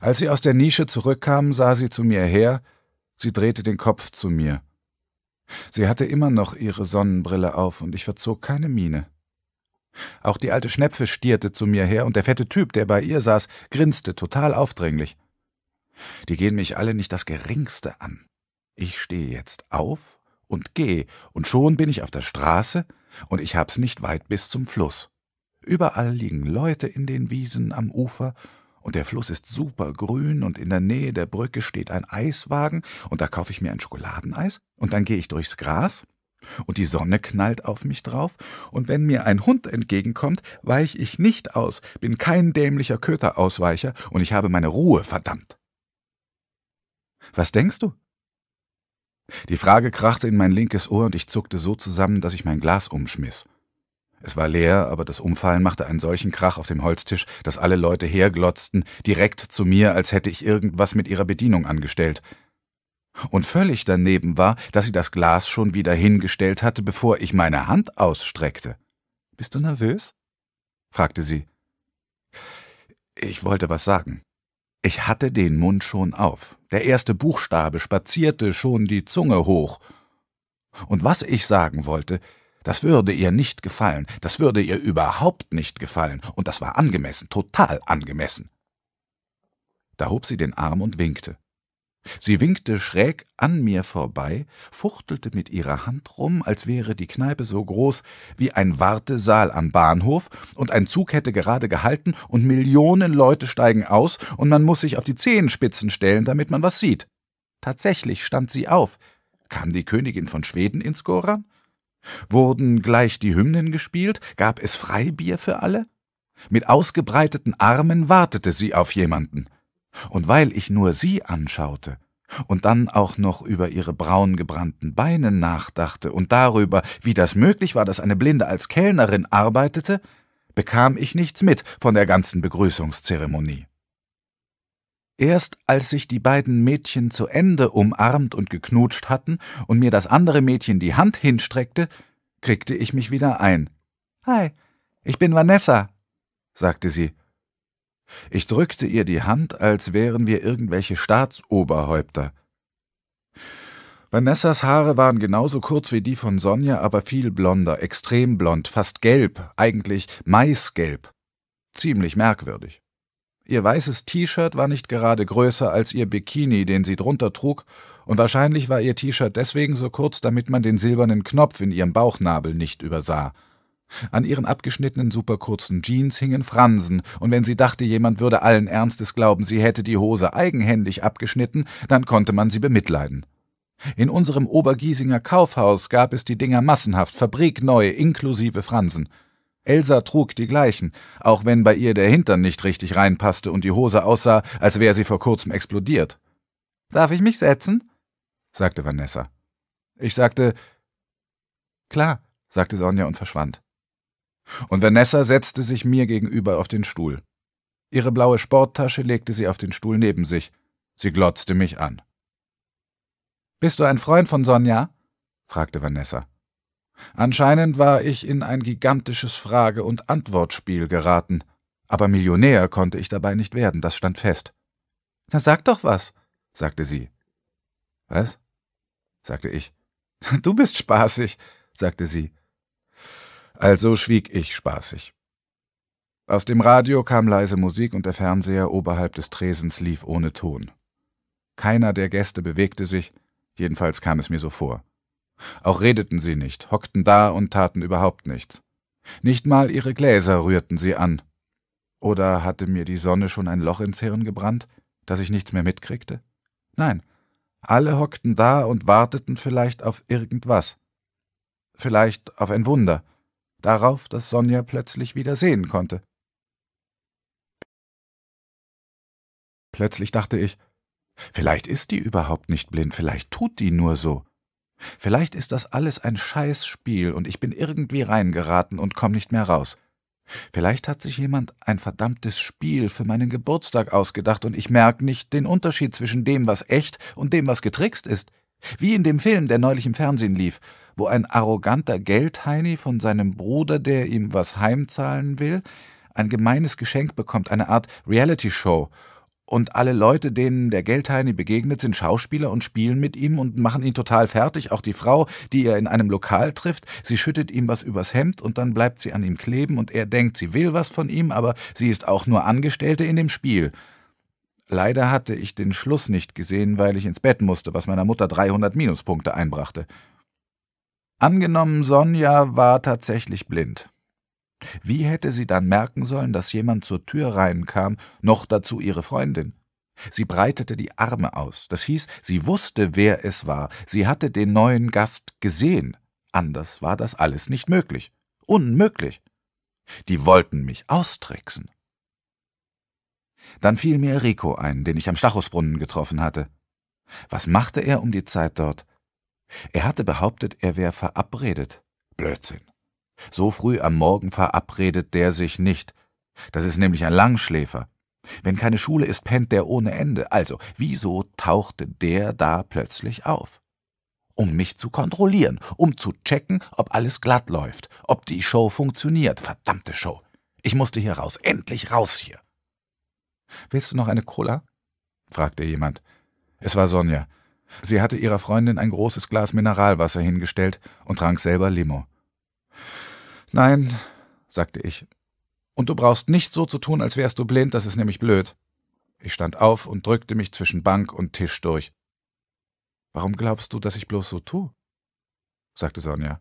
Als sie aus der Nische zurückkam, sah sie zu mir her, sie drehte den Kopf zu mir. Sie hatte immer noch ihre Sonnenbrille auf und ich verzog keine Miene. Auch die alte Schnepfe stierte zu mir her und der fette Typ, der bei ihr saß, grinste total aufdringlich. Die gehen mich alle nicht das Geringste an. Ich stehe jetzt auf und gehe, und schon bin ich auf der Straße und ich hab's nicht weit bis zum Fluss. Überall liegen Leute in den Wiesen am Ufer und der Fluss ist supergrün und in der Nähe der Brücke steht ein Eiswagen und da kaufe ich mir ein Schokoladeneis und dann gehe ich durchs Gras und die Sonne knallt auf mich drauf und wenn mir ein Hund entgegenkommt, weiche ich nicht aus, bin kein dämlicher Köterausweicher und ich habe meine Ruhe, verdammt. Was denkst du? Die Frage krachte in mein linkes Ohr und ich zuckte so zusammen, dass ich mein Glas umschmiss. Es war leer, aber das Umfallen machte einen solchen Krach auf dem Holztisch, dass alle Leute herglotzten, direkt zu mir, als hätte ich irgendwas mit ihrer Bedienung angestellt. Und völlig daneben war, dass sie das Glas schon wieder hingestellt hatte, bevor ich meine Hand ausstreckte. Bist du nervös? fragte sie. Ich wollte was sagen. Ich hatte den Mund schon auf. Der erste Buchstabe spazierte schon die Zunge hoch. Und was ich sagen wollte, das würde ihr nicht gefallen, das würde ihr überhaupt nicht gefallen, und das war angemessen, total angemessen. Da hob sie den Arm und winkte. Sie winkte schräg an mir vorbei, fuchtelte mit ihrer Hand rum, als wäre die Kneipe so groß wie ein Wartesaal am Bahnhof, und ein Zug hätte gerade gehalten, und Millionen Leute steigen aus, und man muss sich auf die Zehenspitzen stellen, damit man was sieht. Tatsächlich stand sie auf. Kam die Königin von Schweden ins Goran? Wurden gleich die Hymnen gespielt? Gab es Freibier für alle? Mit ausgebreiteten Armen wartete sie auf jemanden. Und weil ich nur sie anschaute und dann auch noch über ihre braun gebrannten Beine nachdachte und darüber, wie das möglich war, dass eine Blinde als Kellnerin arbeitete, bekam ich nichts mit von der ganzen Begrüßungszeremonie. Erst als sich die beiden Mädchen zu Ende umarmt und geknutscht hatten und mir das andere Mädchen die Hand hinstreckte, kriegte ich mich wieder ein. Hi, ich bin Vanessa, sagte sie. Ich drückte ihr die Hand, als wären wir irgendwelche Staatsoberhäupter. Vanessas Haare waren genauso kurz wie die von Sonja, aber viel blonder, extrem blond, fast gelb, eigentlich maisgelb. Ziemlich merkwürdig. Ihr weißes T-Shirt war nicht gerade größer als ihr Bikini, den sie drunter trug, und wahrscheinlich war ihr T-Shirt deswegen so kurz, damit man den silbernen Knopf in ihrem Bauchnabel nicht übersah. An ihren abgeschnittenen, superkurzen Jeans hingen Fransen, und wenn sie dachte, jemand würde allen Ernstes glauben, sie hätte die Hose eigenhändig abgeschnitten, dann konnte man sie bemitleiden. In unserem Obergiesinger Kaufhaus gab es die Dinger massenhaft, fabrikneu, inklusive Fransen. Elsa trug die gleichen, auch wenn bei ihr der Hintern nicht richtig reinpasste und die Hose aussah, als wäre sie vor kurzem explodiert. Darf ich mich setzen? sagte Vanessa. Ich sagte Klar, sagte Sonja und verschwand. Und Vanessa setzte sich mir gegenüber auf den Stuhl. Ihre blaue Sporttasche legte sie auf den Stuhl neben sich. Sie glotzte mich an. Bist du ein Freund von Sonja? fragte Vanessa. Anscheinend war ich in ein gigantisches Frage- und Antwortspiel geraten. Aber Millionär konnte ich dabei nicht werden, das stand fest. Na sag doch was, sagte sie. Was? sagte ich. Du bist spaßig, sagte sie. Also schwieg ich spaßig. Aus dem Radio kam leise Musik und der Fernseher oberhalb des Tresens lief ohne Ton. Keiner der Gäste bewegte sich, jedenfalls kam es mir so vor. Auch redeten sie nicht, hockten da und taten überhaupt nichts. Nicht mal ihre Gläser rührten sie an. Oder hatte mir die Sonne schon ein Loch ins Hirn gebrannt, dass ich nichts mehr mitkriegte? Nein, alle hockten da und warteten vielleicht auf irgendwas. Vielleicht auf ein Wunder, darauf, dass Sonja plötzlich wieder sehen konnte. Plötzlich dachte ich, vielleicht ist die überhaupt nicht blind, vielleicht tut die nur so. Vielleicht ist das alles ein Scheißspiel und ich bin irgendwie reingeraten und komme nicht mehr raus. Vielleicht hat sich jemand ein verdammtes Spiel für meinen Geburtstag ausgedacht und ich merke nicht den Unterschied zwischen dem, was echt und dem, was getrickst ist. Wie in dem Film, der neulich im Fernsehen lief, wo ein arroganter Geldheini von seinem Bruder, der ihm was heimzahlen will, ein gemeines Geschenk bekommt, eine Art Reality-Show und alle Leute, denen der Geldheini begegnet, sind Schauspieler und spielen mit ihm und machen ihn total fertig. Auch die Frau, die er in einem Lokal trifft, sie schüttet ihm was übers Hemd und dann bleibt sie an ihm kleben und er denkt, sie will was von ihm, aber sie ist auch nur Angestellte in dem Spiel. Leider hatte ich den Schluss nicht gesehen, weil ich ins Bett musste, was meiner Mutter 300 Minuspunkte einbrachte. Angenommen, Sonja war tatsächlich blind. Wie hätte sie dann merken sollen, dass jemand zur Tür reinkam, noch dazu ihre Freundin? Sie breitete die Arme aus. Das hieß, sie wusste, wer es war. Sie hatte den neuen Gast gesehen. Anders war das alles nicht möglich. Unmöglich. Die wollten mich austricksen. Dann fiel mir Rico ein, den ich am Stachusbrunnen getroffen hatte. Was machte er um die Zeit dort? Er hatte behauptet, er wäre verabredet. Blödsinn. So früh am Morgen verabredet der sich nicht. Das ist nämlich ein Langschläfer. Wenn keine Schule ist, pennt der ohne Ende. Also, wieso tauchte der da plötzlich auf? Um mich zu kontrollieren, um zu checken, ob alles glatt läuft, ob die Show funktioniert. Verdammte Show. Ich musste hier raus. Endlich raus hier. Willst du noch eine Cola? fragte jemand. Es war Sonja. Sie hatte ihrer Freundin ein großes Glas Mineralwasser hingestellt und trank selber Limo. Nein, sagte ich. Und du brauchst nicht so zu tun, als wärst du blind, das ist nämlich blöd. Ich stand auf und drückte mich zwischen Bank und Tisch durch. Warum glaubst du, dass ich bloß so tu? sagte Sonja.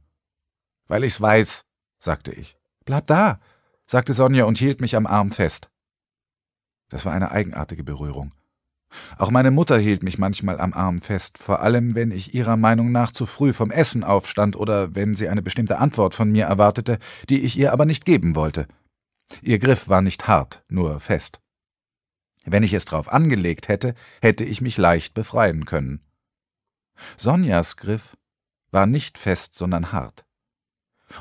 Weil ich's weiß, sagte ich. Bleib da, sagte Sonja und hielt mich am Arm fest. Das war eine eigenartige Berührung. Auch meine Mutter hielt mich manchmal am Arm fest, vor allem wenn ich ihrer Meinung nach zu früh vom Essen aufstand oder wenn sie eine bestimmte Antwort von mir erwartete, die ich ihr aber nicht geben wollte. Ihr Griff war nicht hart, nur fest. Wenn ich es drauf angelegt hätte, hätte ich mich leicht befreien können. Sonjas Griff war nicht fest, sondern hart.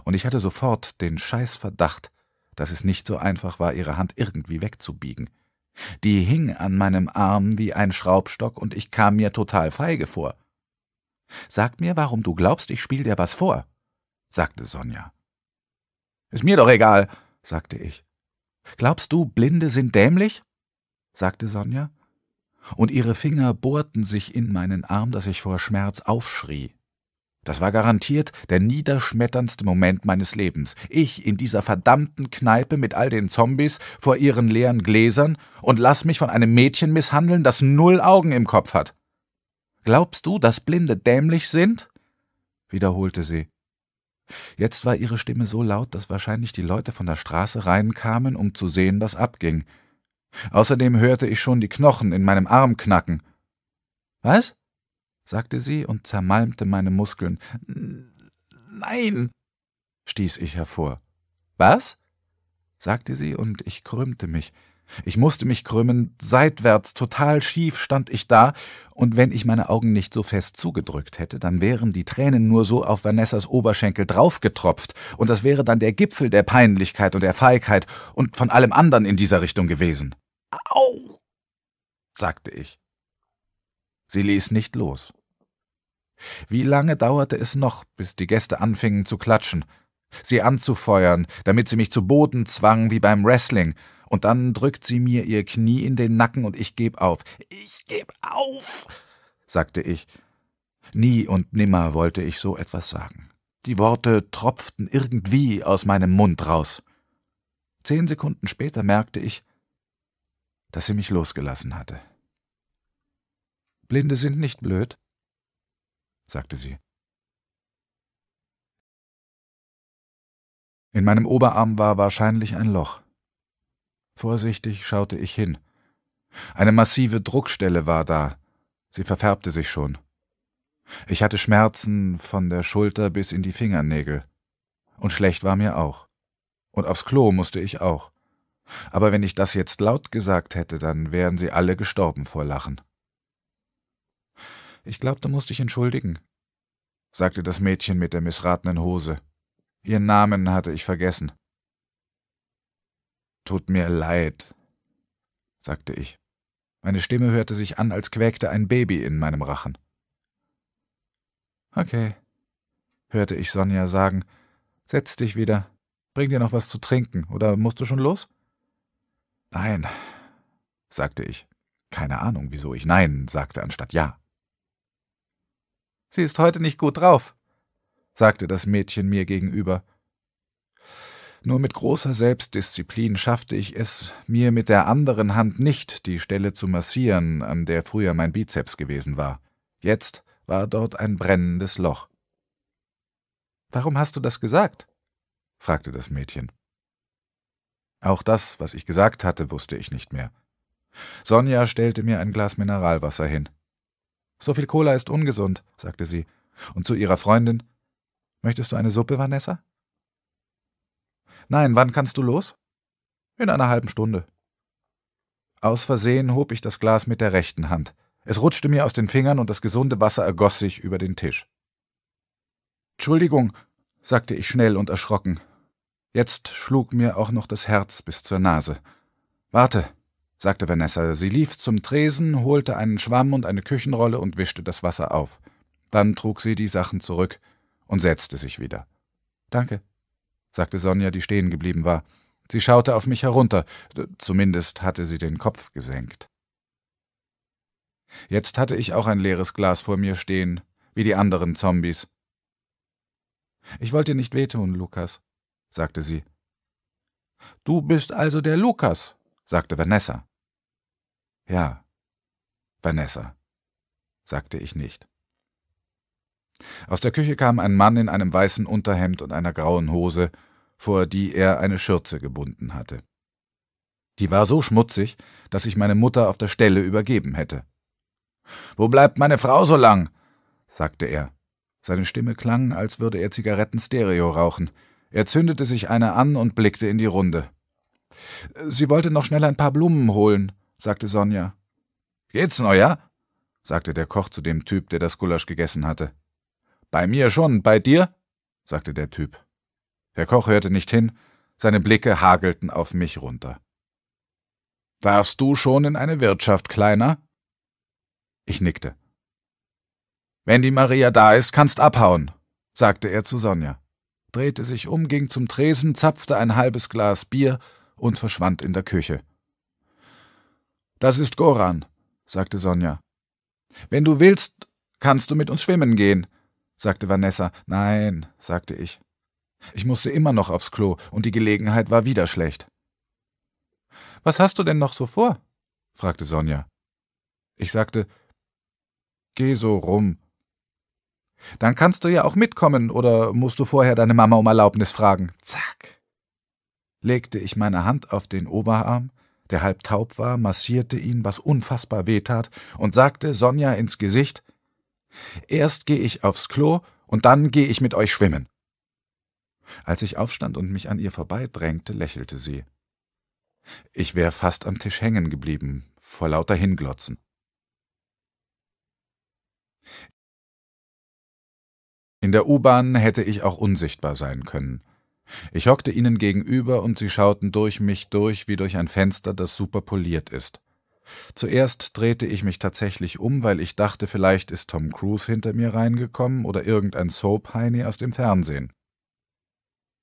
Und ich hatte sofort den Scheißverdacht, dass es nicht so einfach war, ihre Hand irgendwie wegzubiegen. Die hing an meinem Arm wie ein Schraubstock, und ich kam mir total feige vor. Sag mir, warum du glaubst, ich spiel dir was vor, sagte Sonja. Ist mir doch egal, sagte ich. Glaubst du, Blinde sind dämlich? sagte Sonja. Und ihre Finger bohrten sich in meinen Arm, daß ich vor Schmerz aufschrie. Das war garantiert der niederschmetterndste Moment meines Lebens. Ich in dieser verdammten Kneipe mit all den Zombies vor ihren leeren Gläsern und lass mich von einem Mädchen misshandeln, das null Augen im Kopf hat. Glaubst du, dass Blinde dämlich sind? wiederholte sie. Jetzt war ihre Stimme so laut, dass wahrscheinlich die Leute von der Straße reinkamen, um zu sehen, was abging. Außerdem hörte ich schon die Knochen in meinem Arm knacken. Was? sagte sie und zermalmte meine Muskeln. Nein, stieß ich hervor. Was? sagte sie, und ich krümmte mich. Ich musste mich krümmen, seitwärts, total schief stand ich da, und wenn ich meine Augen nicht so fest zugedrückt hätte, dann wären die Tränen nur so auf Vanessas Oberschenkel draufgetropft, und das wäre dann der Gipfel der Peinlichkeit und der Feigheit und von allem anderen in dieser Richtung gewesen. Au! sagte ich. Sie ließ nicht los. Wie lange dauerte es noch, bis die Gäste anfingen zu klatschen, sie anzufeuern, damit sie mich zu Boden zwangen wie beim Wrestling, und dann drückt sie mir ihr Knie in den Nacken und ich geb auf. Ich geb auf, sagte ich. Nie und nimmer wollte ich so etwas sagen. Die Worte tropften irgendwie aus meinem Mund raus. Zehn Sekunden später merkte ich, dass sie mich losgelassen hatte. Blinde sind nicht blöd, sagte sie. In meinem Oberarm war wahrscheinlich ein Loch. Vorsichtig schaute ich hin. Eine massive Druckstelle war da. Sie verfärbte sich schon. Ich hatte Schmerzen von der Schulter bis in die Fingernägel. Und schlecht war mir auch. Und aufs Klo musste ich auch. Aber wenn ich das jetzt laut gesagt hätte, dann wären sie alle gestorben vor Lachen. Ich glaube, du musst dich entschuldigen, sagte das Mädchen mit der missratenen Hose. Ihren Namen hatte ich vergessen. Tut mir leid, sagte ich. Meine Stimme hörte sich an, als quäkte ein Baby in meinem Rachen. Okay, hörte ich Sonja sagen. Setz dich wieder. Bring dir noch was zu trinken, oder musst du schon los? Nein, sagte ich. Keine Ahnung, wieso ich Nein sagte anstatt Ja. Sie ist heute nicht gut drauf, sagte das Mädchen mir gegenüber. Nur mit großer Selbstdisziplin schaffte ich es, mir mit der anderen Hand nicht die Stelle zu massieren, an der früher mein Bizeps gewesen war. Jetzt war dort ein brennendes Loch. Warum hast du das gesagt? fragte das Mädchen. Auch das, was ich gesagt hatte, wusste ich nicht mehr. Sonja stellte mir ein Glas Mineralwasser hin. So viel Cola ist ungesund, sagte sie. Und zu ihrer Freundin Möchtest du eine Suppe, Vanessa? Nein, wann kannst du los? In einer halben Stunde. Aus Versehen hob ich das Glas mit der rechten Hand. Es rutschte mir aus den Fingern und das gesunde Wasser ergoss sich über den Tisch. Entschuldigung, sagte ich schnell und erschrocken. Jetzt schlug mir auch noch das Herz bis zur Nase. Warte, sagte Vanessa. Sie lief zum Tresen, holte einen Schwamm und eine Küchenrolle und wischte das Wasser auf. Dann trug sie die Sachen zurück und setzte sich wieder. Danke, sagte Sonja, die stehen geblieben war. Sie schaute auf mich herunter, zumindest hatte sie den Kopf gesenkt. Jetzt hatte ich auch ein leeres Glas vor mir stehen, wie die anderen Zombies. Ich wollte nicht wehtun, Lukas, sagte sie. Du bist also der Lukas, sagte Vanessa. Ja, Vanessa, sagte ich nicht. Aus der Küche kam ein Mann in einem weißen Unterhemd und einer grauen Hose, vor die er eine Schürze gebunden hatte. Die war so schmutzig, dass ich meine Mutter auf der Stelle übergeben hätte. Wo bleibt meine Frau so lang? sagte er. Seine Stimme klang, als würde er Zigarettenstereo rauchen. Er zündete sich eine an und blickte in die Runde. Sie wollte noch schnell ein paar Blumen holen, sagte Sonja. Geht's, Neuer? sagte der Koch zu dem Typ, der das Gulasch gegessen hatte. Bei mir schon, bei dir? sagte der Typ. Der Koch hörte nicht hin, seine Blicke hagelten auf mich runter. Warst du schon in eine Wirtschaft, Kleiner? Ich nickte. Wenn die Maria da ist, kannst abhauen, sagte er zu Sonja, drehte sich um, ging zum Tresen, zapfte ein halbes Glas Bier und verschwand in der Küche. Das ist Goran, sagte Sonja. Wenn du willst, kannst du mit uns schwimmen gehen, sagte Vanessa. Nein, sagte ich. Ich musste immer noch aufs Klo, und die Gelegenheit war wieder schlecht. Was hast du denn noch so vor? fragte Sonja. Ich sagte, Geh so rum. Dann kannst du ja auch mitkommen, oder musst du vorher deine Mama um Erlaubnis fragen? Zack. Legte ich meine Hand auf den Oberarm, der halb taub war, massierte ihn, was unfassbar wehtat, und sagte Sonja ins Gesicht Erst gehe ich aufs Klo und dann gehe ich mit euch schwimmen. Als ich aufstand und mich an ihr vorbeidrängte, lächelte sie. Ich wäre fast am Tisch hängen geblieben, vor lauter Hinglotzen. In der U-Bahn hätte ich auch unsichtbar sein können. Ich hockte ihnen gegenüber und sie schauten durch mich durch wie durch ein Fenster, das super poliert ist. Zuerst drehte ich mich tatsächlich um, weil ich dachte, vielleicht ist Tom Cruise hinter mir reingekommen oder irgendein Soap-Heini aus dem Fernsehen.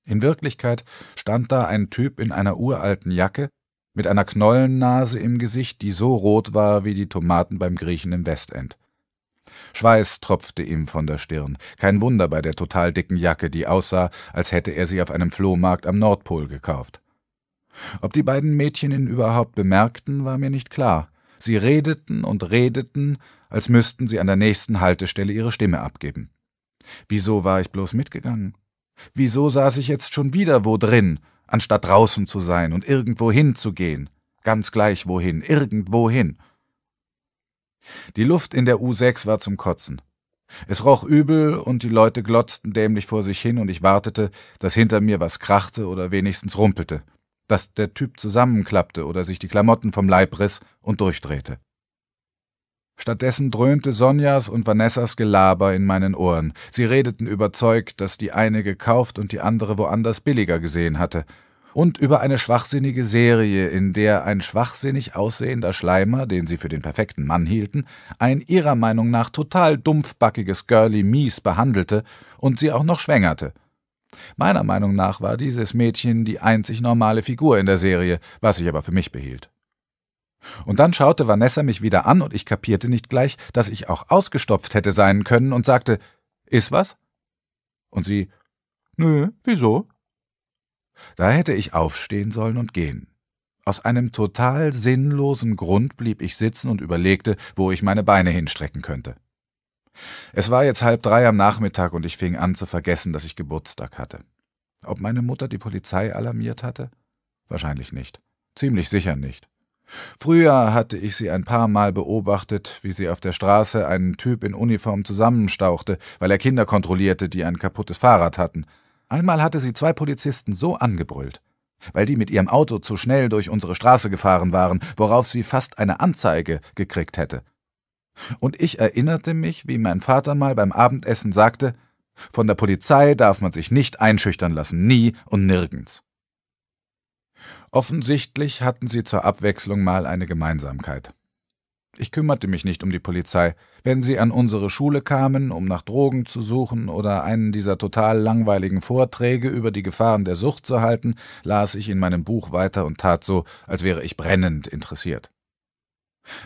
In Wirklichkeit stand da ein Typ in einer uralten Jacke mit einer Knollennase im Gesicht, die so rot war wie die Tomaten beim Griechen im Westend. Schweiß tropfte ihm von der Stirn. Kein Wunder bei der total dicken Jacke, die aussah, als hätte er sie auf einem Flohmarkt am Nordpol gekauft. Ob die beiden Mädchen ihn überhaupt bemerkten, war mir nicht klar. Sie redeten und redeten, als müssten sie an der nächsten Haltestelle ihre Stimme abgeben. Wieso war ich bloß mitgegangen? Wieso saß ich jetzt schon wieder wo drin, anstatt draußen zu sein und irgendwo hinzugehen? Ganz gleich wohin, irgendwohin. Die Luft in der U6 war zum Kotzen. Es roch übel und die Leute glotzten dämlich vor sich hin und ich wartete, dass hinter mir was krachte oder wenigstens rumpelte, dass der Typ zusammenklappte oder sich die Klamotten vom Leib riss und durchdrehte. Stattdessen dröhnte Sonjas und Vanessas Gelaber in meinen Ohren. Sie redeten überzeugt, dass die eine gekauft und die andere woanders billiger gesehen hatte, und über eine schwachsinnige Serie, in der ein schwachsinnig aussehender Schleimer, den sie für den perfekten Mann hielten, ein ihrer Meinung nach total dumpfbackiges Girlie mies behandelte und sie auch noch schwängerte. Meiner Meinung nach war dieses Mädchen die einzig normale Figur in der Serie, was ich aber für mich behielt. Und dann schaute Vanessa mich wieder an und ich kapierte nicht gleich, dass ich auch ausgestopft hätte sein können und sagte: Ist was? Und sie: Nö, wieso? Da hätte ich aufstehen sollen und gehen. Aus einem total sinnlosen Grund blieb ich sitzen und überlegte, wo ich meine Beine hinstrecken könnte. Es war jetzt halb drei am Nachmittag und ich fing an zu vergessen, dass ich Geburtstag hatte. Ob meine Mutter die Polizei alarmiert hatte? Wahrscheinlich nicht. Ziemlich sicher nicht. Früher hatte ich sie ein paar Mal beobachtet, wie sie auf der Straße einen Typ in Uniform zusammenstauchte, weil er Kinder kontrollierte, die ein kaputtes Fahrrad hatten. Einmal hatte sie zwei Polizisten so angebrüllt, weil die mit ihrem Auto zu schnell durch unsere Straße gefahren waren, worauf sie fast eine Anzeige gekriegt hätte. Und ich erinnerte mich, wie mein Vater mal beim Abendessen sagte, von der Polizei darf man sich nicht einschüchtern lassen, nie und nirgends. Offensichtlich hatten sie zur Abwechslung mal eine Gemeinsamkeit. Ich kümmerte mich nicht um die Polizei. Wenn sie an unsere Schule kamen, um nach Drogen zu suchen oder einen dieser total langweiligen Vorträge über die Gefahren der Sucht zu halten, las ich in meinem Buch weiter und tat so, als wäre ich brennend interessiert.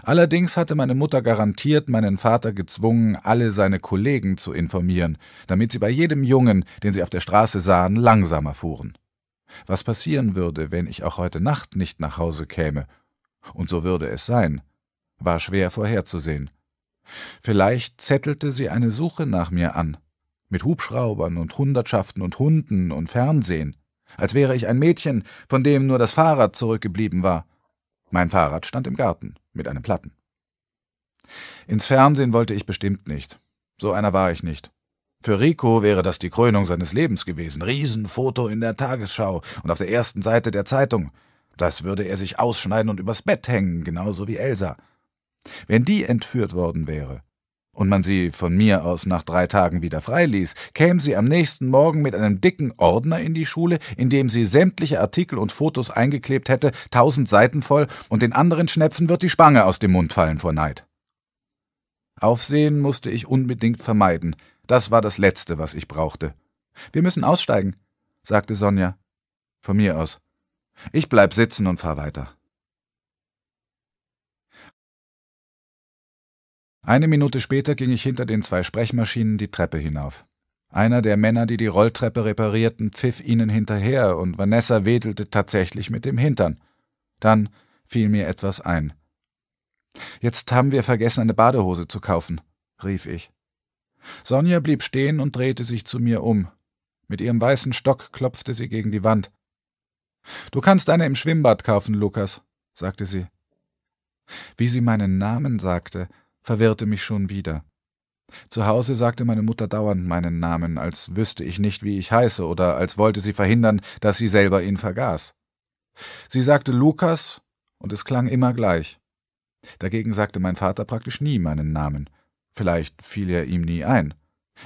Allerdings hatte meine Mutter garantiert meinen Vater gezwungen, alle seine Kollegen zu informieren, damit sie bei jedem Jungen, den sie auf der Straße sahen, langsamer fuhren. Was passieren würde, wenn ich auch heute Nacht nicht nach Hause käme? Und so würde es sein war schwer vorherzusehen. Vielleicht zettelte sie eine Suche nach mir an, mit Hubschraubern und Hundertschaften und Hunden und Fernsehen, als wäre ich ein Mädchen, von dem nur das Fahrrad zurückgeblieben war. Mein Fahrrad stand im Garten mit einem Platten. Ins Fernsehen wollte ich bestimmt nicht. So einer war ich nicht. Für Rico wäre das die Krönung seines Lebens gewesen. Riesenfoto in der Tagesschau und auf der ersten Seite der Zeitung. Das würde er sich ausschneiden und übers Bett hängen, genauso wie Elsa. Wenn die entführt worden wäre und man sie von mir aus nach drei Tagen wieder freiließ, käme sie am nächsten Morgen mit einem dicken Ordner in die Schule, in dem sie sämtliche Artikel und Fotos eingeklebt hätte, tausend Seiten voll, und den anderen Schnepfen wird die Spange aus dem Mund fallen vor Neid. Aufsehen musste ich unbedingt vermeiden. Das war das Letzte, was ich brauchte. Wir müssen aussteigen, sagte Sonja. Von mir aus. Ich bleib sitzen und fahr weiter. Eine Minute später ging ich hinter den zwei Sprechmaschinen die Treppe hinauf. Einer der Männer, die die Rolltreppe reparierten, pfiff ihnen hinterher und Vanessa wedelte tatsächlich mit dem Hintern. Dann fiel mir etwas ein. Jetzt haben wir vergessen, eine Badehose zu kaufen, rief ich. Sonja blieb stehen und drehte sich zu mir um. Mit ihrem weißen Stock klopfte sie gegen die Wand. Du kannst eine im Schwimmbad kaufen, Lukas, sagte sie. Wie sie meinen Namen sagte, verwirrte mich schon wieder. Zu Hause sagte meine Mutter dauernd meinen Namen, als wüsste ich nicht, wie ich heiße, oder als wollte sie verhindern, dass sie selber ihn vergaß. Sie sagte Lukas, und es klang immer gleich. Dagegen sagte mein Vater praktisch nie meinen Namen. Vielleicht fiel er ihm nie ein.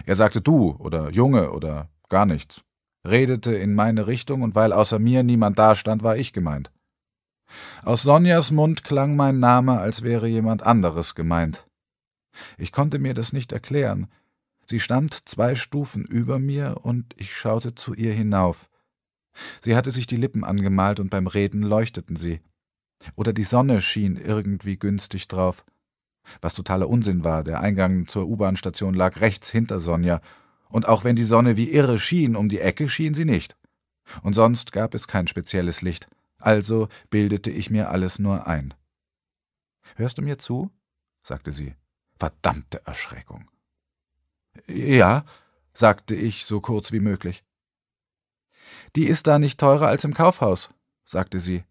Er sagte du oder Junge oder gar nichts, redete in meine Richtung, und weil außer mir niemand dastand, war ich gemeint. Aus Sonjas Mund klang mein Name, als wäre jemand anderes gemeint. Ich konnte mir das nicht erklären. Sie stand zwei Stufen über mir, und ich schaute zu ihr hinauf. Sie hatte sich die Lippen angemalt, und beim Reden leuchteten sie. Oder die Sonne schien irgendwie günstig drauf. Was totaler Unsinn war, der Eingang zur U-Bahn-Station lag rechts hinter Sonja, und auch wenn die Sonne wie irre schien, um die Ecke schien sie nicht. Und sonst gab es kein spezielles Licht also bildete ich mir alles nur ein. Hörst du mir zu? sagte sie. Verdammte Erschreckung. Ja, sagte ich so kurz wie möglich. Die ist da nicht teurer als im Kaufhaus, sagte sie.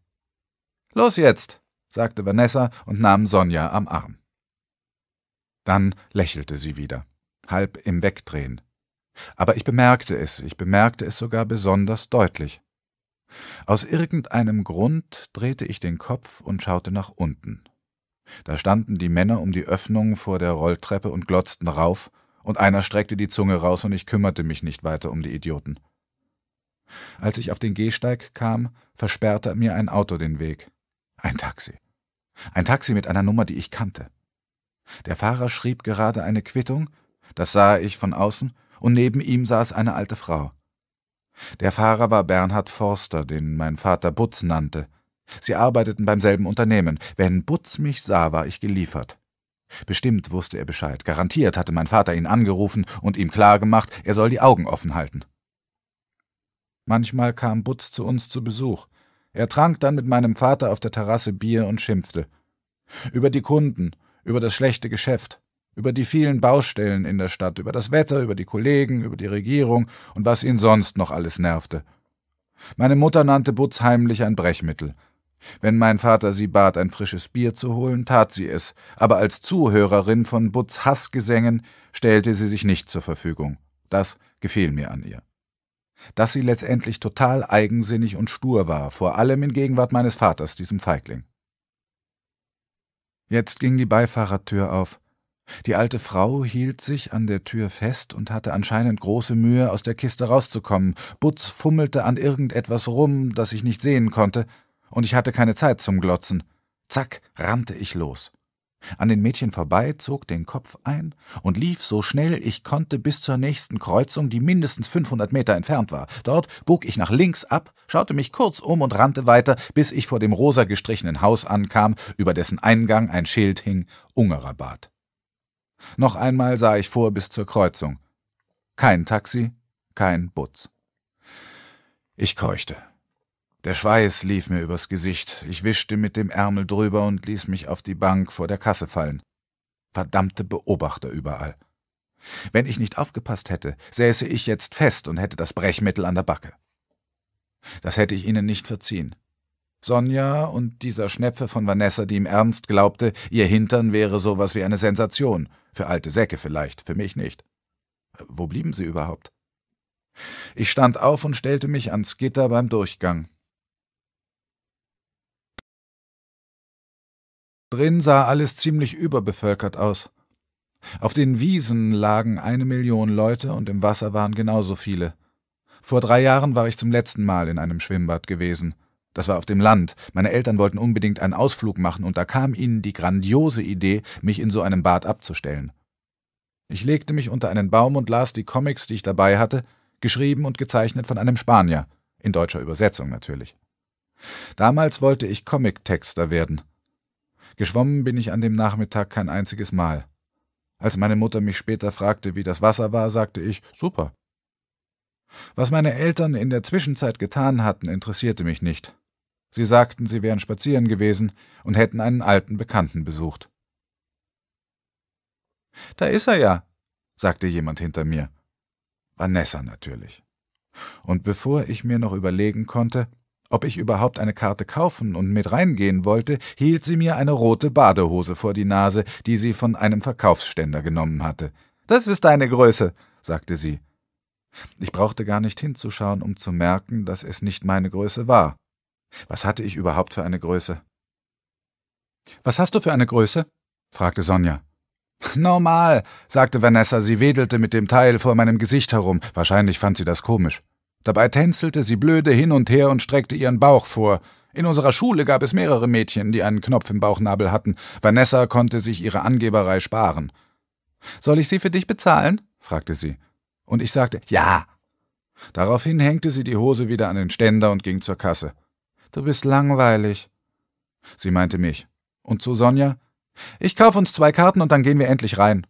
Los jetzt, sagte Vanessa und nahm Sonja am Arm. Dann lächelte sie wieder, halb im Wegdrehen. Aber ich bemerkte es, ich bemerkte es sogar besonders deutlich. Aus irgendeinem Grund drehte ich den Kopf und schaute nach unten. Da standen die Männer um die Öffnung vor der Rolltreppe und glotzten rauf, und einer streckte die Zunge raus, und ich kümmerte mich nicht weiter um die Idioten. Als ich auf den Gehsteig kam, versperrte mir ein Auto den Weg. Ein Taxi. Ein Taxi mit einer Nummer, die ich kannte. Der Fahrer schrieb gerade eine Quittung, das sah ich von außen, und neben ihm saß eine alte Frau. Der Fahrer war Bernhard Forster, den mein Vater Butz nannte. Sie arbeiteten beim selben Unternehmen. Wenn Butz mich sah, war ich geliefert. Bestimmt wusste er Bescheid. Garantiert hatte mein Vater ihn angerufen und ihm klargemacht, er soll die Augen offen halten. Manchmal kam Butz zu uns zu Besuch. Er trank dann mit meinem Vater auf der Terrasse Bier und schimpfte. Über die Kunden, über das schlechte Geschäft über die vielen Baustellen in der Stadt, über das Wetter, über die Kollegen, über die Regierung und was ihn sonst noch alles nervte. Meine Mutter nannte Butz heimlich ein Brechmittel. Wenn mein Vater sie bat, ein frisches Bier zu holen, tat sie es, aber als Zuhörerin von Butz Hassgesängen stellte sie sich nicht zur Verfügung. Das gefiel mir an ihr. Dass sie letztendlich total eigensinnig und stur war, vor allem in Gegenwart meines Vaters, diesem Feigling. Jetzt ging die Beifahrertür auf. Die alte Frau hielt sich an der Tür fest und hatte anscheinend große Mühe, aus der Kiste rauszukommen. Butz fummelte an irgendetwas rum, das ich nicht sehen konnte, und ich hatte keine Zeit zum Glotzen. Zack, rannte ich los. An den Mädchen vorbei, zog den Kopf ein und lief so schnell ich konnte bis zur nächsten Kreuzung, die mindestens 500 Meter entfernt war. Dort bog ich nach links ab, schaute mich kurz um und rannte weiter, bis ich vor dem rosa gestrichenen Haus ankam, über dessen Eingang ein Schild hing, Ungerer Bad. Noch einmal sah ich vor bis zur Kreuzung. Kein Taxi, kein Butz. Ich keuchte. Der Schweiß lief mir übers Gesicht. Ich wischte mit dem Ärmel drüber und ließ mich auf die Bank vor der Kasse fallen. Verdammte Beobachter überall. Wenn ich nicht aufgepasst hätte, säße ich jetzt fest und hätte das Brechmittel an der Backe. Das hätte ich ihnen nicht verziehen. Sonja und dieser Schnepfe von Vanessa, die im Ernst glaubte, ihr Hintern wäre sowas wie eine Sensation – für alte Säcke vielleicht, für mich nicht. Wo blieben sie überhaupt? Ich stand auf und stellte mich ans Gitter beim Durchgang. Drin sah alles ziemlich überbevölkert aus. Auf den Wiesen lagen eine Million Leute und im Wasser waren genauso viele. Vor drei Jahren war ich zum letzten Mal in einem Schwimmbad gewesen. Das war auf dem Land. Meine Eltern wollten unbedingt einen Ausflug machen und da kam ihnen die grandiose Idee, mich in so einem Bad abzustellen. Ich legte mich unter einen Baum und las die Comics, die ich dabei hatte, geschrieben und gezeichnet von einem Spanier, in deutscher Übersetzung natürlich. Damals wollte ich Comic-Texter werden. Geschwommen bin ich an dem Nachmittag kein einziges Mal. Als meine Mutter mich später fragte, wie das Wasser war, sagte ich, super. Was meine Eltern in der Zwischenzeit getan hatten, interessierte mich nicht. Sie sagten, sie wären spazieren gewesen und hätten einen alten Bekannten besucht. Da ist er ja, sagte jemand hinter mir. Vanessa natürlich. Und bevor ich mir noch überlegen konnte, ob ich überhaupt eine Karte kaufen und mit reingehen wollte, hielt sie mir eine rote Badehose vor die Nase, die sie von einem Verkaufsständer genommen hatte. Das ist deine Größe, sagte sie. Ich brauchte gar nicht hinzuschauen, um zu merken, dass es nicht meine Größe war. Was hatte ich überhaupt für eine Größe? Was hast du für eine Größe? fragte Sonja. Normal, sagte Vanessa, sie wedelte mit dem Teil vor meinem Gesicht herum, wahrscheinlich fand sie das komisch. Dabei tänzelte sie blöde hin und her und streckte ihren Bauch vor. In unserer Schule gab es mehrere Mädchen, die einen Knopf im Bauchnabel hatten. Vanessa konnte sich ihre Angeberei sparen. Soll ich sie für dich bezahlen? fragte sie. Und ich sagte Ja. Daraufhin hängte sie die Hose wieder an den Ständer und ging zur Kasse. Du bist langweilig. Sie meinte mich. Und zu Sonja? Ich kauf uns zwei Karten und dann gehen wir endlich rein.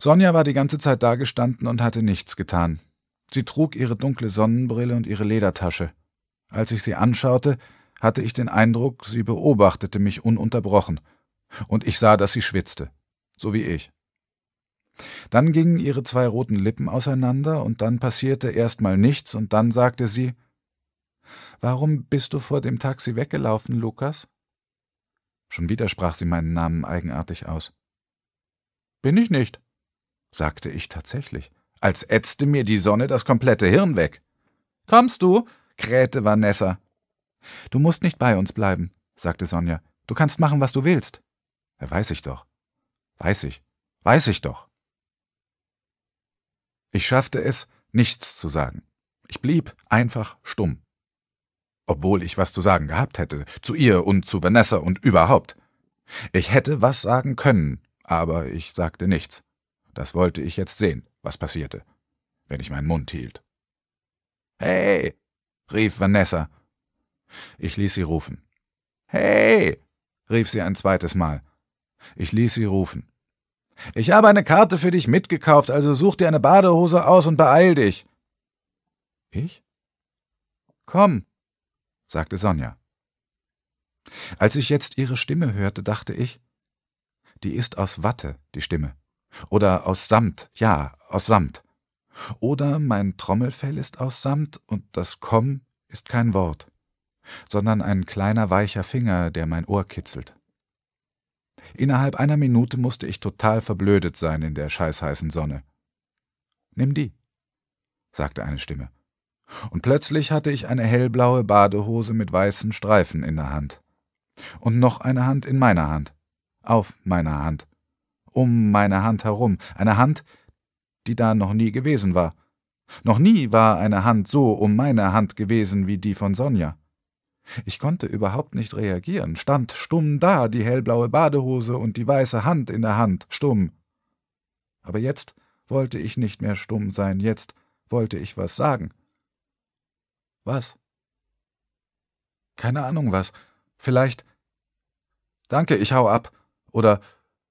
Sonja war die ganze Zeit dagestanden und hatte nichts getan. Sie trug ihre dunkle Sonnenbrille und ihre Ledertasche. Als ich sie anschaute, hatte ich den Eindruck, sie beobachtete mich ununterbrochen, und ich sah, dass sie schwitzte, so wie ich. Dann gingen ihre zwei roten Lippen auseinander, und dann passierte erst mal nichts, und dann sagte sie Warum bist du vor dem Taxi weggelaufen, Lukas? Schon wieder sprach sie meinen Namen eigenartig aus. Bin ich nicht, sagte ich tatsächlich, als ätzte mir die Sonne das komplette Hirn weg. Kommst du? krähte Vanessa. Du musst nicht bei uns bleiben, sagte Sonja. Du kannst machen, was du willst. Ja, weiß ich doch. Weiß ich. Weiß ich doch. Ich schaffte es, nichts zu sagen. Ich blieb einfach stumm obwohl ich was zu sagen gehabt hätte, zu ihr und zu Vanessa und überhaupt. Ich hätte was sagen können, aber ich sagte nichts. Das wollte ich jetzt sehen, was passierte, wenn ich meinen Mund hielt. Hey, rief Vanessa. Ich ließ sie rufen. Hey, rief sie ein zweites Mal. Ich ließ sie rufen. Ich habe eine Karte für dich mitgekauft, also such dir eine Badehose aus und beeil dich. Ich? Komm, sagte Sonja. Als ich jetzt ihre Stimme hörte, dachte ich, die ist aus Watte, die Stimme. Oder aus Samt, ja, aus Samt. Oder mein Trommelfell ist aus Samt und das Komm ist kein Wort, sondern ein kleiner weicher Finger, der mein Ohr kitzelt. Innerhalb einer Minute musste ich total verblödet sein in der scheißheißen Sonne. Nimm die, sagte eine Stimme und plötzlich hatte ich eine hellblaue Badehose mit weißen Streifen in der Hand. Und noch eine Hand in meiner Hand, auf meiner Hand, um meine Hand herum, eine Hand, die da noch nie gewesen war. Noch nie war eine Hand so um meine Hand gewesen wie die von Sonja. Ich konnte überhaupt nicht reagieren, stand stumm da, die hellblaue Badehose und die weiße Hand in der Hand, stumm. Aber jetzt wollte ich nicht mehr stumm sein, jetzt wollte ich was sagen. Was? Keine Ahnung was. Vielleicht. Danke, ich hau ab. Oder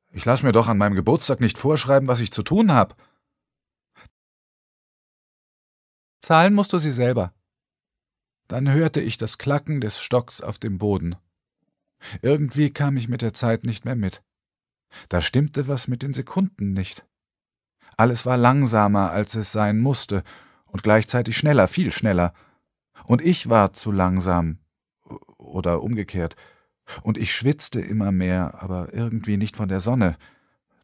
ich lass mir doch an meinem Geburtstag nicht vorschreiben, was ich zu tun hab. Zahlen musst du sie selber. Dann hörte ich das Klacken des Stocks auf dem Boden. Irgendwie kam ich mit der Zeit nicht mehr mit. Da stimmte was mit den Sekunden nicht. Alles war langsamer, als es sein musste, und gleichzeitig schneller, viel schneller und ich war zu langsam oder umgekehrt, und ich schwitzte immer mehr, aber irgendwie nicht von der Sonne,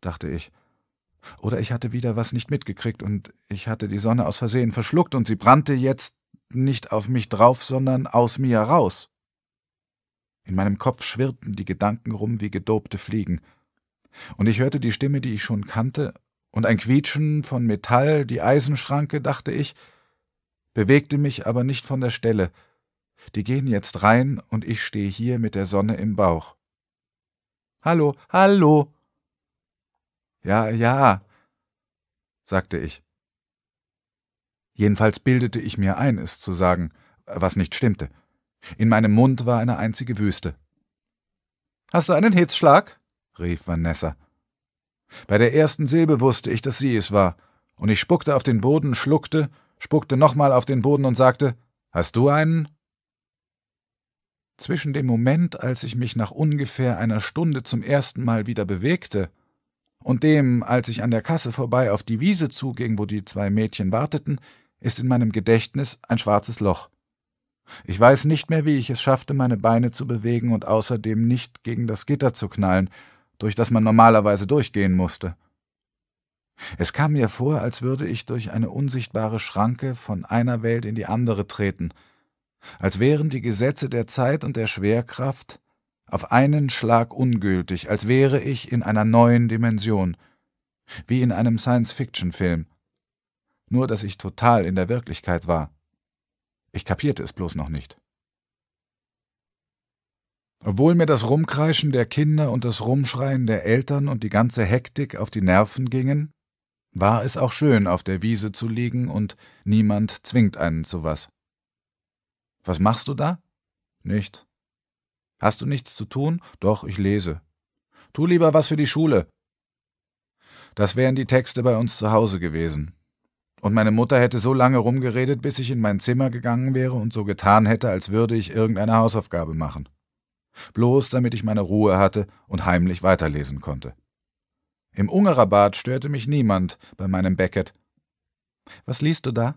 dachte ich. Oder ich hatte wieder was nicht mitgekriegt und ich hatte die Sonne aus Versehen verschluckt und sie brannte jetzt nicht auf mich drauf, sondern aus mir raus. In meinem Kopf schwirrten die Gedanken rum wie gedobte Fliegen. Und ich hörte die Stimme, die ich schon kannte, und ein Quietschen von Metall, die Eisenschranke, dachte ich, bewegte mich aber nicht von der Stelle. Die gehen jetzt rein und ich stehe hier mit der Sonne im Bauch. Hallo, hallo! Ja, ja, sagte ich. Jedenfalls bildete ich mir ein, es zu sagen, was nicht stimmte. In meinem Mund war eine einzige Wüste. Hast du einen Hitzschlag? rief Vanessa. Bei der ersten Silbe wusste ich, dass sie es war, und ich spuckte auf den Boden, schluckte spuckte nochmal auf den Boden und sagte Hast du einen? Zwischen dem Moment, als ich mich nach ungefähr einer Stunde zum ersten Mal wieder bewegte, und dem, als ich an der Kasse vorbei auf die Wiese zuging, wo die zwei Mädchen warteten, ist in meinem Gedächtnis ein schwarzes Loch. Ich weiß nicht mehr, wie ich es schaffte, meine Beine zu bewegen und außerdem nicht gegen das Gitter zu knallen, durch das man normalerweise durchgehen musste. Es kam mir vor, als würde ich durch eine unsichtbare Schranke von einer Welt in die andere treten, als wären die Gesetze der Zeit und der Schwerkraft auf einen Schlag ungültig, als wäre ich in einer neuen Dimension, wie in einem Science-Fiction-Film, nur dass ich total in der Wirklichkeit war. Ich kapierte es bloß noch nicht. Obwohl mir das Rumkreischen der Kinder und das Rumschreien der Eltern und die ganze Hektik auf die Nerven gingen, war es auch schön, auf der Wiese zu liegen und niemand zwingt einen zu was. Was machst du da? Nichts. Hast du nichts zu tun? Doch, ich lese. Tu lieber was für die Schule. Das wären die Texte bei uns zu Hause gewesen. Und meine Mutter hätte so lange rumgeredet, bis ich in mein Zimmer gegangen wäre und so getan hätte, als würde ich irgendeine Hausaufgabe machen. Bloß damit ich meine Ruhe hatte und heimlich weiterlesen konnte. Im Ungererbad störte mich niemand bei meinem Becket. Was liest du da?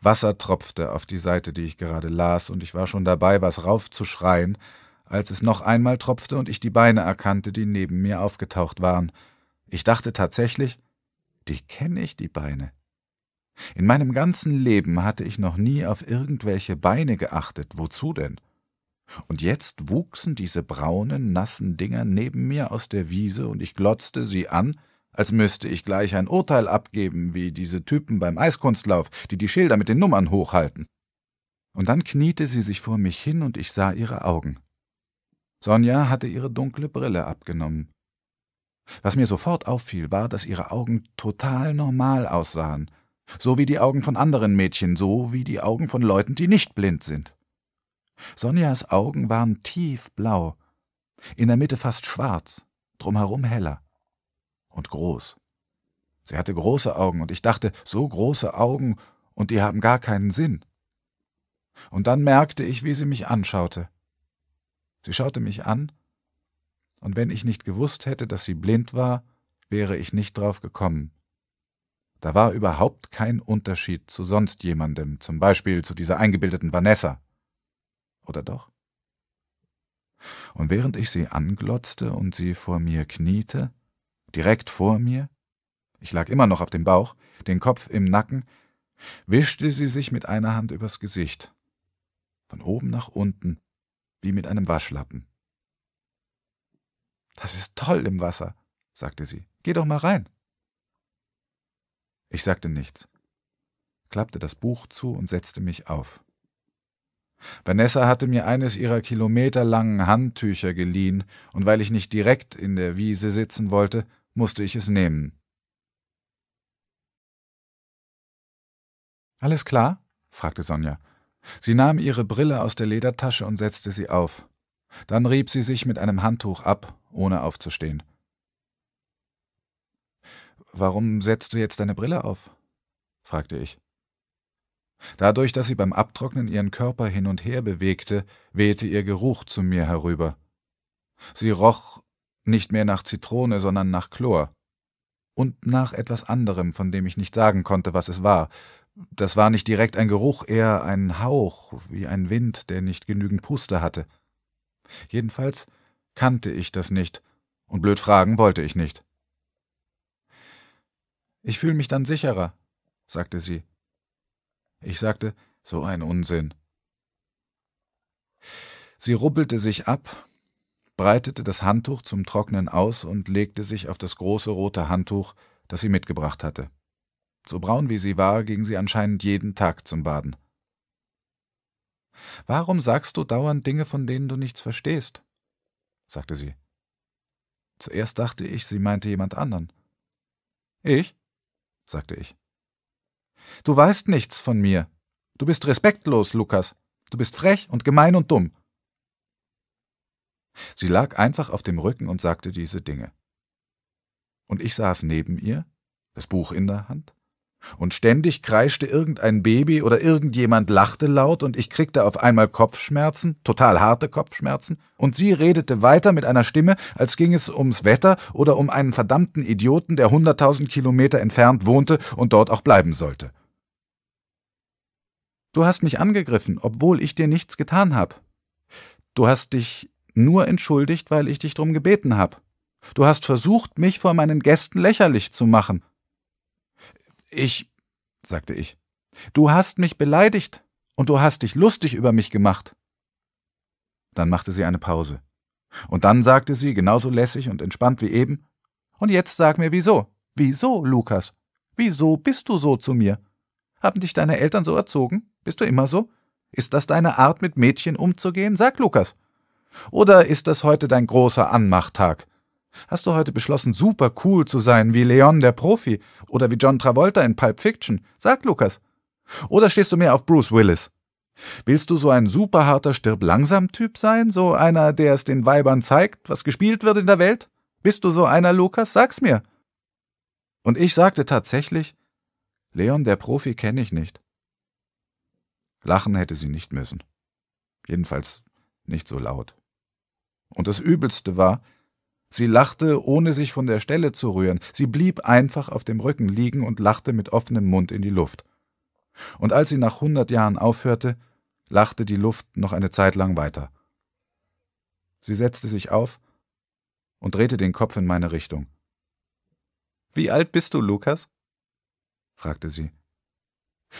Wasser tropfte auf die Seite, die ich gerade las, und ich war schon dabei, was raufzuschreien, als es noch einmal tropfte und ich die Beine erkannte, die neben mir aufgetaucht waren. Ich dachte tatsächlich, die kenne ich, die Beine. In meinem ganzen Leben hatte ich noch nie auf irgendwelche Beine geachtet. Wozu denn? Und jetzt wuchsen diese braunen, nassen Dinger neben mir aus der Wiese und ich glotzte sie an, als müsste ich gleich ein Urteil abgeben, wie diese Typen beim Eiskunstlauf, die die Schilder mit den Nummern hochhalten. Und dann kniete sie sich vor mich hin und ich sah ihre Augen. Sonja hatte ihre dunkle Brille abgenommen. Was mir sofort auffiel, war, dass ihre Augen total normal aussahen, so wie die Augen von anderen Mädchen, so wie die Augen von Leuten, die nicht blind sind. Sonjas Augen waren tiefblau, in der Mitte fast schwarz, drumherum heller und groß. Sie hatte große Augen, und ich dachte, so große Augen, und die haben gar keinen Sinn. Und dann merkte ich, wie sie mich anschaute. Sie schaute mich an, und wenn ich nicht gewusst hätte, dass sie blind war, wäre ich nicht drauf gekommen. Da war überhaupt kein Unterschied zu sonst jemandem, zum Beispiel zu dieser eingebildeten Vanessa oder doch? Und während ich sie anglotzte und sie vor mir kniete, direkt vor mir, ich lag immer noch auf dem Bauch, den Kopf im Nacken, wischte sie sich mit einer Hand übers Gesicht, von oben nach unten, wie mit einem Waschlappen. Das ist toll im Wasser, sagte sie. Geh doch mal rein. Ich sagte nichts, klappte das Buch zu und setzte mich auf. Vanessa hatte mir eines ihrer kilometerlangen Handtücher geliehen, und weil ich nicht direkt in der Wiese sitzen wollte, musste ich es nehmen. Alles klar? fragte Sonja. Sie nahm ihre Brille aus der Ledertasche und setzte sie auf. Dann rieb sie sich mit einem Handtuch ab, ohne aufzustehen. Warum setzt du jetzt deine Brille auf? fragte ich. Dadurch, dass sie beim Abtrocknen ihren Körper hin und her bewegte, wehte ihr Geruch zu mir herüber. Sie roch nicht mehr nach Zitrone, sondern nach Chlor. Und nach etwas anderem, von dem ich nicht sagen konnte, was es war. Das war nicht direkt ein Geruch, eher ein Hauch, wie ein Wind, der nicht genügend Puste hatte. Jedenfalls kannte ich das nicht, und blöd fragen wollte ich nicht. Ich fühle mich dann sicherer, sagte sie ich sagte, so ein Unsinn. Sie rubbelte sich ab, breitete das Handtuch zum Trocknen aus und legte sich auf das große rote Handtuch, das sie mitgebracht hatte. So braun wie sie war, ging sie anscheinend jeden Tag zum Baden. Warum sagst du dauernd Dinge, von denen du nichts verstehst? sagte sie. Zuerst dachte ich, sie meinte jemand anderen. Ich? sagte ich. Du weißt nichts von mir. Du bist respektlos, Lukas. Du bist frech und gemein und dumm. Sie lag einfach auf dem Rücken und sagte diese Dinge. Und ich saß neben ihr, das Buch in der Hand, und ständig kreischte irgendein Baby oder irgendjemand lachte laut und ich kriegte auf einmal Kopfschmerzen, total harte Kopfschmerzen, und sie redete weiter mit einer Stimme, als ging es ums Wetter oder um einen verdammten Idioten, der hunderttausend Kilometer entfernt wohnte und dort auch bleiben sollte. Du hast mich angegriffen, obwohl ich dir nichts getan habe. Du hast dich nur entschuldigt, weil ich dich drum gebeten habe. Du hast versucht, mich vor meinen Gästen lächerlich zu machen. Ich, sagte ich, du hast mich beleidigt und du hast dich lustig über mich gemacht. Dann machte sie eine Pause. Und dann sagte sie, genauso lässig und entspannt wie eben, und jetzt sag mir wieso. Wieso, Lukas? Wieso bist du so zu mir? Haben dich deine Eltern so erzogen? Bist du immer so? Ist das deine Art, mit Mädchen umzugehen? Sag Lukas. Oder ist das heute dein großer Anmachtag? Hast du heute beschlossen, super cool zu sein, wie Leon der Profi oder wie John Travolta in Pulp Fiction? Sag Lukas. Oder stehst du mehr auf Bruce Willis? Willst du so ein superharter Stirb-langsam-Typ sein? So einer, der es den Weibern zeigt, was gespielt wird in der Welt? Bist du so einer, Lukas? Sag's mir. Und ich sagte tatsächlich, Leon der Profi kenne ich nicht. Lachen hätte sie nicht müssen. Jedenfalls nicht so laut. Und das Übelste war, sie lachte, ohne sich von der Stelle zu rühren, sie blieb einfach auf dem Rücken liegen und lachte mit offenem Mund in die Luft. Und als sie nach hundert Jahren aufhörte, lachte die Luft noch eine Zeit lang weiter. Sie setzte sich auf und drehte den Kopf in meine Richtung. Wie alt bist du, Lukas? fragte sie.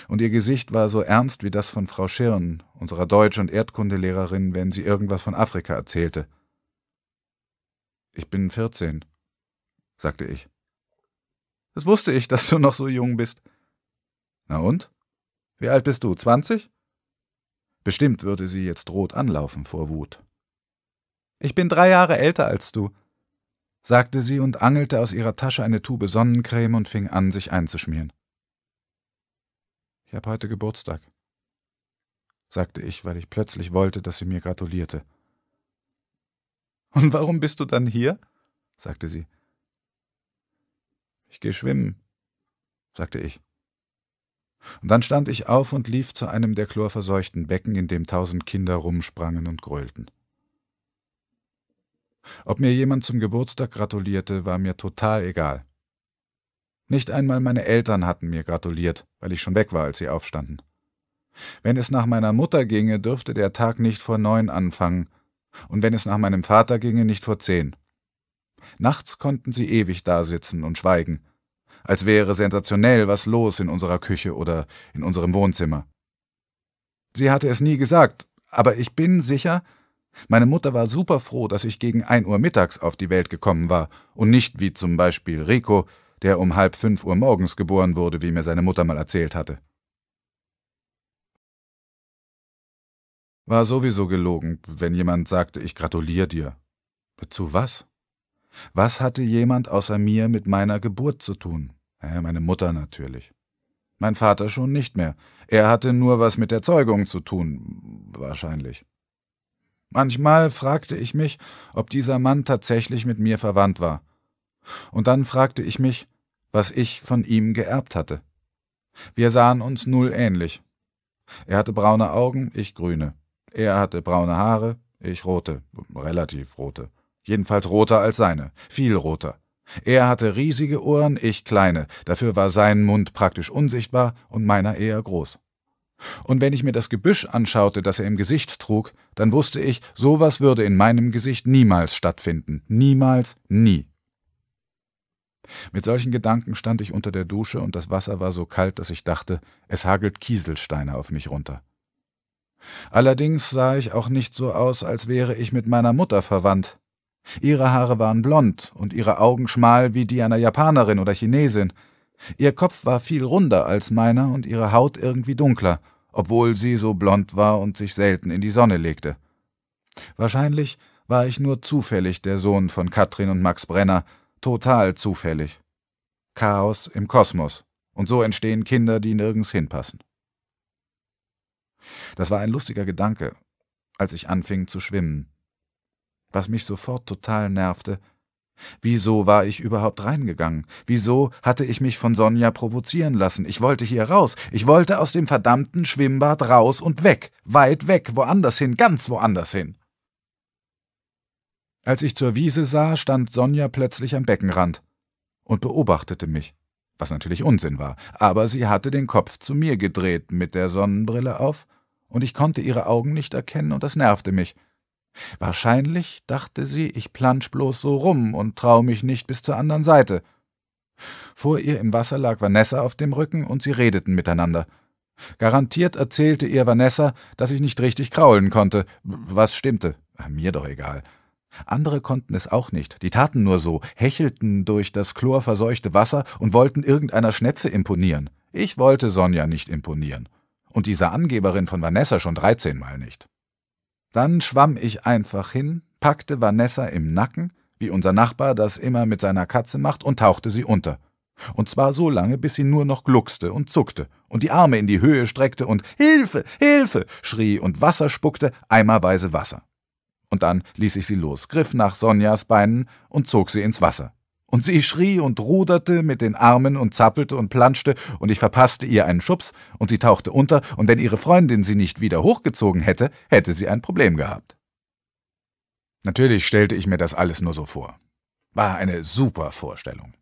Und ihr Gesicht war so ernst wie das von Frau Schirn, unserer Deutsch- und Erdkundelehrerin, wenn sie irgendwas von Afrika erzählte. Ich bin vierzehn, sagte ich. Das wusste ich, dass du noch so jung bist. Na und? Wie alt bist du? Zwanzig? Bestimmt würde sie jetzt rot anlaufen vor Wut. Ich bin drei Jahre älter als du, sagte sie und angelte aus ihrer Tasche eine Tube Sonnencreme und fing an, sich einzuschmieren. Ich habe heute Geburtstag, sagte ich, weil ich plötzlich wollte, dass sie mir gratulierte. Und warum bist du dann hier? sagte sie. Ich gehe schwimmen, sagte ich. Und dann stand ich auf und lief zu einem der chlorverseuchten Becken, in dem tausend Kinder rumsprangen und gröhlten. Ob mir jemand zum Geburtstag gratulierte, war mir total egal. Nicht einmal meine Eltern hatten mir gratuliert, weil ich schon weg war, als sie aufstanden. Wenn es nach meiner Mutter ginge, dürfte der Tag nicht vor neun anfangen, und wenn es nach meinem Vater ginge, nicht vor zehn. Nachts konnten sie ewig dasitzen und schweigen, als wäre sensationell was los in unserer Küche oder in unserem Wohnzimmer. Sie hatte es nie gesagt, aber ich bin sicher, meine Mutter war super froh, dass ich gegen ein Uhr mittags auf die Welt gekommen war und nicht wie zum Beispiel Rico, der um halb fünf Uhr morgens geboren wurde, wie mir seine Mutter mal erzählt hatte. War sowieso gelogen, wenn jemand sagte, ich gratuliere dir. Zu was? Was hatte jemand außer mir mit meiner Geburt zu tun? Ja, meine Mutter natürlich. Mein Vater schon nicht mehr. Er hatte nur was mit der Zeugung zu tun, wahrscheinlich. Manchmal fragte ich mich, ob dieser Mann tatsächlich mit mir verwandt war. Und dann fragte ich mich, was ich von ihm geerbt hatte. Wir sahen uns null ähnlich. Er hatte braune Augen, ich grüne. Er hatte braune Haare, ich rote, relativ rote. Jedenfalls roter als seine, viel roter. Er hatte riesige Ohren, ich kleine, dafür war sein Mund praktisch unsichtbar und meiner eher groß. Und wenn ich mir das Gebüsch anschaute, das er im Gesicht trug, dann wusste ich, sowas würde in meinem Gesicht niemals stattfinden. Niemals, nie. Mit solchen Gedanken stand ich unter der Dusche und das Wasser war so kalt, dass ich dachte, es hagelt Kieselsteine auf mich runter. Allerdings sah ich auch nicht so aus, als wäre ich mit meiner Mutter verwandt. Ihre Haare waren blond und ihre Augen schmal wie die einer Japanerin oder Chinesin. Ihr Kopf war viel runder als meiner und ihre Haut irgendwie dunkler, obwohl sie so blond war und sich selten in die Sonne legte. Wahrscheinlich war ich nur zufällig der Sohn von Katrin und Max Brenner, Total zufällig. Chaos im Kosmos. Und so entstehen Kinder, die nirgends hinpassen. Das war ein lustiger Gedanke, als ich anfing zu schwimmen. Was mich sofort total nervte, Wieso war ich überhaupt reingegangen? Wieso hatte ich mich von Sonja provozieren lassen? Ich wollte hier raus. Ich wollte aus dem verdammten Schwimmbad raus und weg. Weit weg, woanders hin, ganz woanders hin. Als ich zur Wiese sah, stand Sonja plötzlich am Beckenrand und beobachtete mich, was natürlich Unsinn war, aber sie hatte den Kopf zu mir gedreht mit der Sonnenbrille auf, und ich konnte ihre Augen nicht erkennen, und das nervte mich. Wahrscheinlich dachte sie, ich plansch bloß so rum und trau mich nicht bis zur anderen Seite. Vor ihr im Wasser lag Vanessa auf dem Rücken und sie redeten miteinander. Garantiert erzählte ihr Vanessa, dass ich nicht richtig kraulen konnte, was stimmte, mir doch egal. Andere konnten es auch nicht, die taten nur so, hechelten durch das chlorverseuchte Wasser und wollten irgendeiner Schnepfe imponieren. Ich wollte Sonja nicht imponieren. Und dieser Angeberin von Vanessa schon dreizehnmal nicht. Dann schwamm ich einfach hin, packte Vanessa im Nacken, wie unser Nachbar das immer mit seiner Katze macht, und tauchte sie unter. Und zwar so lange, bis sie nur noch gluckste und zuckte und die Arme in die Höhe streckte und Hilfe, Hilfe schrie und Wasser spuckte, eimerweise Wasser. Und dann ließ ich sie los, griff nach Sonjas Beinen und zog sie ins Wasser. Und sie schrie und ruderte mit den Armen und zappelte und planschte, und ich verpasste ihr einen Schubs, und sie tauchte unter, und wenn ihre Freundin sie nicht wieder hochgezogen hätte, hätte sie ein Problem gehabt. Natürlich stellte ich mir das alles nur so vor. War eine super Vorstellung.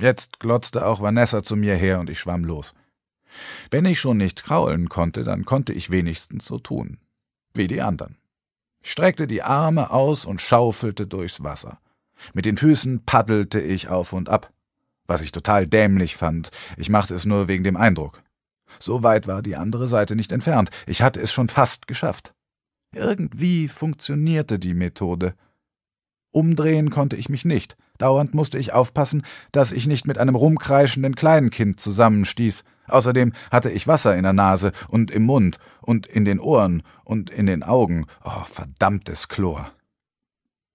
Jetzt glotzte auch Vanessa zu mir her, und ich schwamm los. Wenn ich schon nicht kraulen konnte, dann konnte ich wenigstens so tun, wie die anderen. Ich streckte die Arme aus und schaufelte durchs Wasser. Mit den Füßen paddelte ich auf und ab, was ich total dämlich fand. Ich machte es nur wegen dem Eindruck. So weit war die andere Seite nicht entfernt. Ich hatte es schon fast geschafft. Irgendwie funktionierte die Methode. Umdrehen konnte ich mich nicht. Dauernd musste ich aufpassen, dass ich nicht mit einem rumkreischenden Kleinkind zusammenstieß. Außerdem hatte ich Wasser in der Nase und im Mund und in den Ohren und in den Augen. Oh, verdammtes Chlor.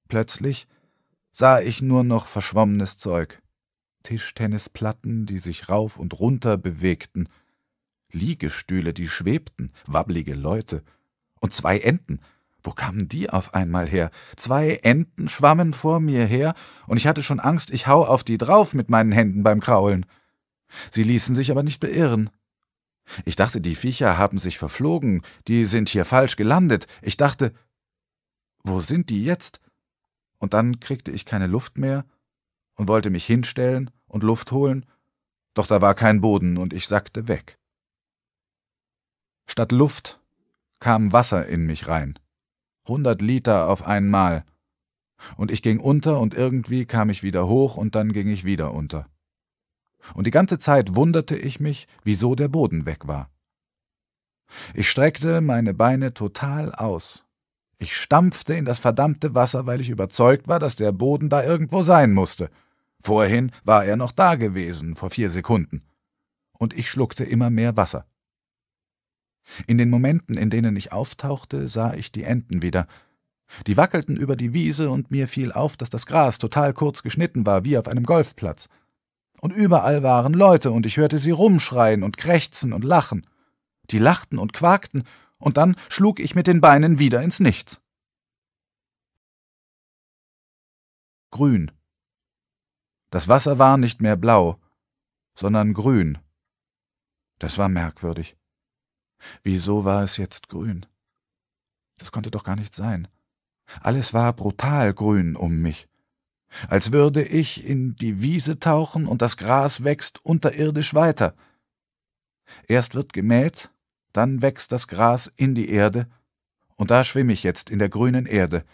Plötzlich sah ich nur noch verschwommenes Zeug. Tischtennisplatten, die sich rauf und runter bewegten, Liegestühle, die schwebten, wabblige Leute. Und zwei Enten. Wo kamen die auf einmal her? Zwei Enten schwammen vor mir her, und ich hatte schon Angst, ich hau auf die drauf mit meinen Händen beim Kraulen. Sie ließen sich aber nicht beirren. Ich dachte, die Viecher haben sich verflogen, die sind hier falsch gelandet. Ich dachte, wo sind die jetzt? Und dann kriegte ich keine Luft mehr und wollte mich hinstellen und Luft holen, doch da war kein Boden und ich sackte weg. Statt Luft kam Wasser in mich rein. Hundert Liter auf einmal. Und ich ging unter und irgendwie kam ich wieder hoch und dann ging ich wieder unter und die ganze Zeit wunderte ich mich, wieso der Boden weg war. Ich streckte meine Beine total aus. Ich stampfte in das verdammte Wasser, weil ich überzeugt war, dass der Boden da irgendwo sein musste. Vorhin war er noch da gewesen, vor vier Sekunden. Und ich schluckte immer mehr Wasser. In den Momenten, in denen ich auftauchte, sah ich die Enten wieder. Die wackelten über die Wiese und mir fiel auf, dass das Gras total kurz geschnitten war, wie auf einem Golfplatz und überall waren Leute, und ich hörte sie rumschreien und krächzen und lachen. Die lachten und quakten, und dann schlug ich mit den Beinen wieder ins Nichts. Grün. Das Wasser war nicht mehr blau, sondern grün. Das war merkwürdig. Wieso war es jetzt grün? Das konnte doch gar nicht sein. Alles war brutal grün um mich als würde ich in die Wiese tauchen und das Gras wächst unterirdisch weiter. Erst wird gemäht, dann wächst das Gras in die Erde, und da schwimme ich jetzt in der grünen Erde.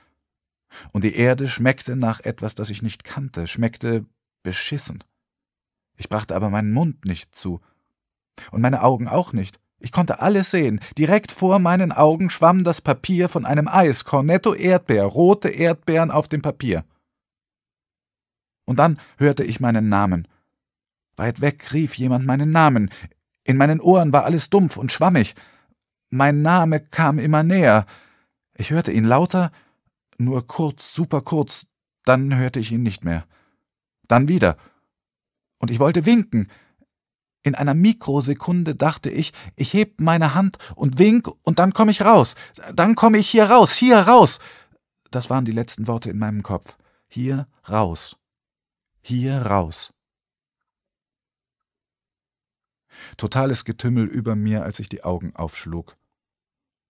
Und die Erde schmeckte nach etwas, das ich nicht kannte, schmeckte beschissen. Ich brachte aber meinen Mund nicht zu. Und meine Augen auch nicht. Ich konnte alles sehen. Direkt vor meinen Augen schwamm das Papier von einem Eis, Cornetto Erdbeer, rote Erdbeeren auf dem Papier. Und dann hörte ich meinen Namen. Weit weg rief jemand meinen Namen. In meinen Ohren war alles dumpf und schwammig. Mein Name kam immer näher. Ich hörte ihn lauter, nur kurz, super kurz, dann hörte ich ihn nicht mehr. Dann wieder. Und ich wollte winken. In einer Mikrosekunde dachte ich, ich heb meine Hand und wink und dann komme ich raus. Dann komme ich hier raus, hier raus. Das waren die letzten Worte in meinem Kopf. Hier raus. Hier raus. Totales Getümmel über mir, als ich die Augen aufschlug.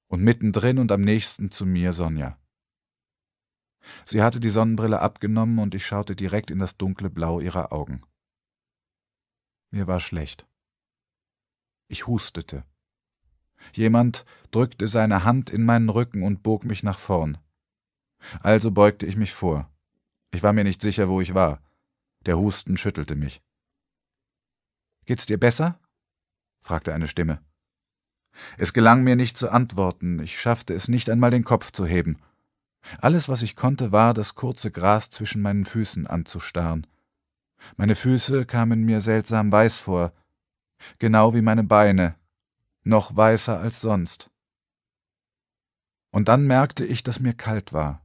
Und mittendrin und am nächsten zu mir Sonja. Sie hatte die Sonnenbrille abgenommen und ich schaute direkt in das dunkle Blau ihrer Augen. Mir war schlecht. Ich hustete. Jemand drückte seine Hand in meinen Rücken und bog mich nach vorn. Also beugte ich mich vor. Ich war mir nicht sicher, wo ich war. Der Husten schüttelte mich. Geht's dir besser? fragte eine Stimme. Es gelang mir nicht zu antworten, ich schaffte es nicht einmal den Kopf zu heben. Alles, was ich konnte, war, das kurze Gras zwischen meinen Füßen anzustarren. Meine Füße kamen mir seltsam weiß vor, genau wie meine Beine, noch weißer als sonst. Und dann merkte ich, dass mir kalt war.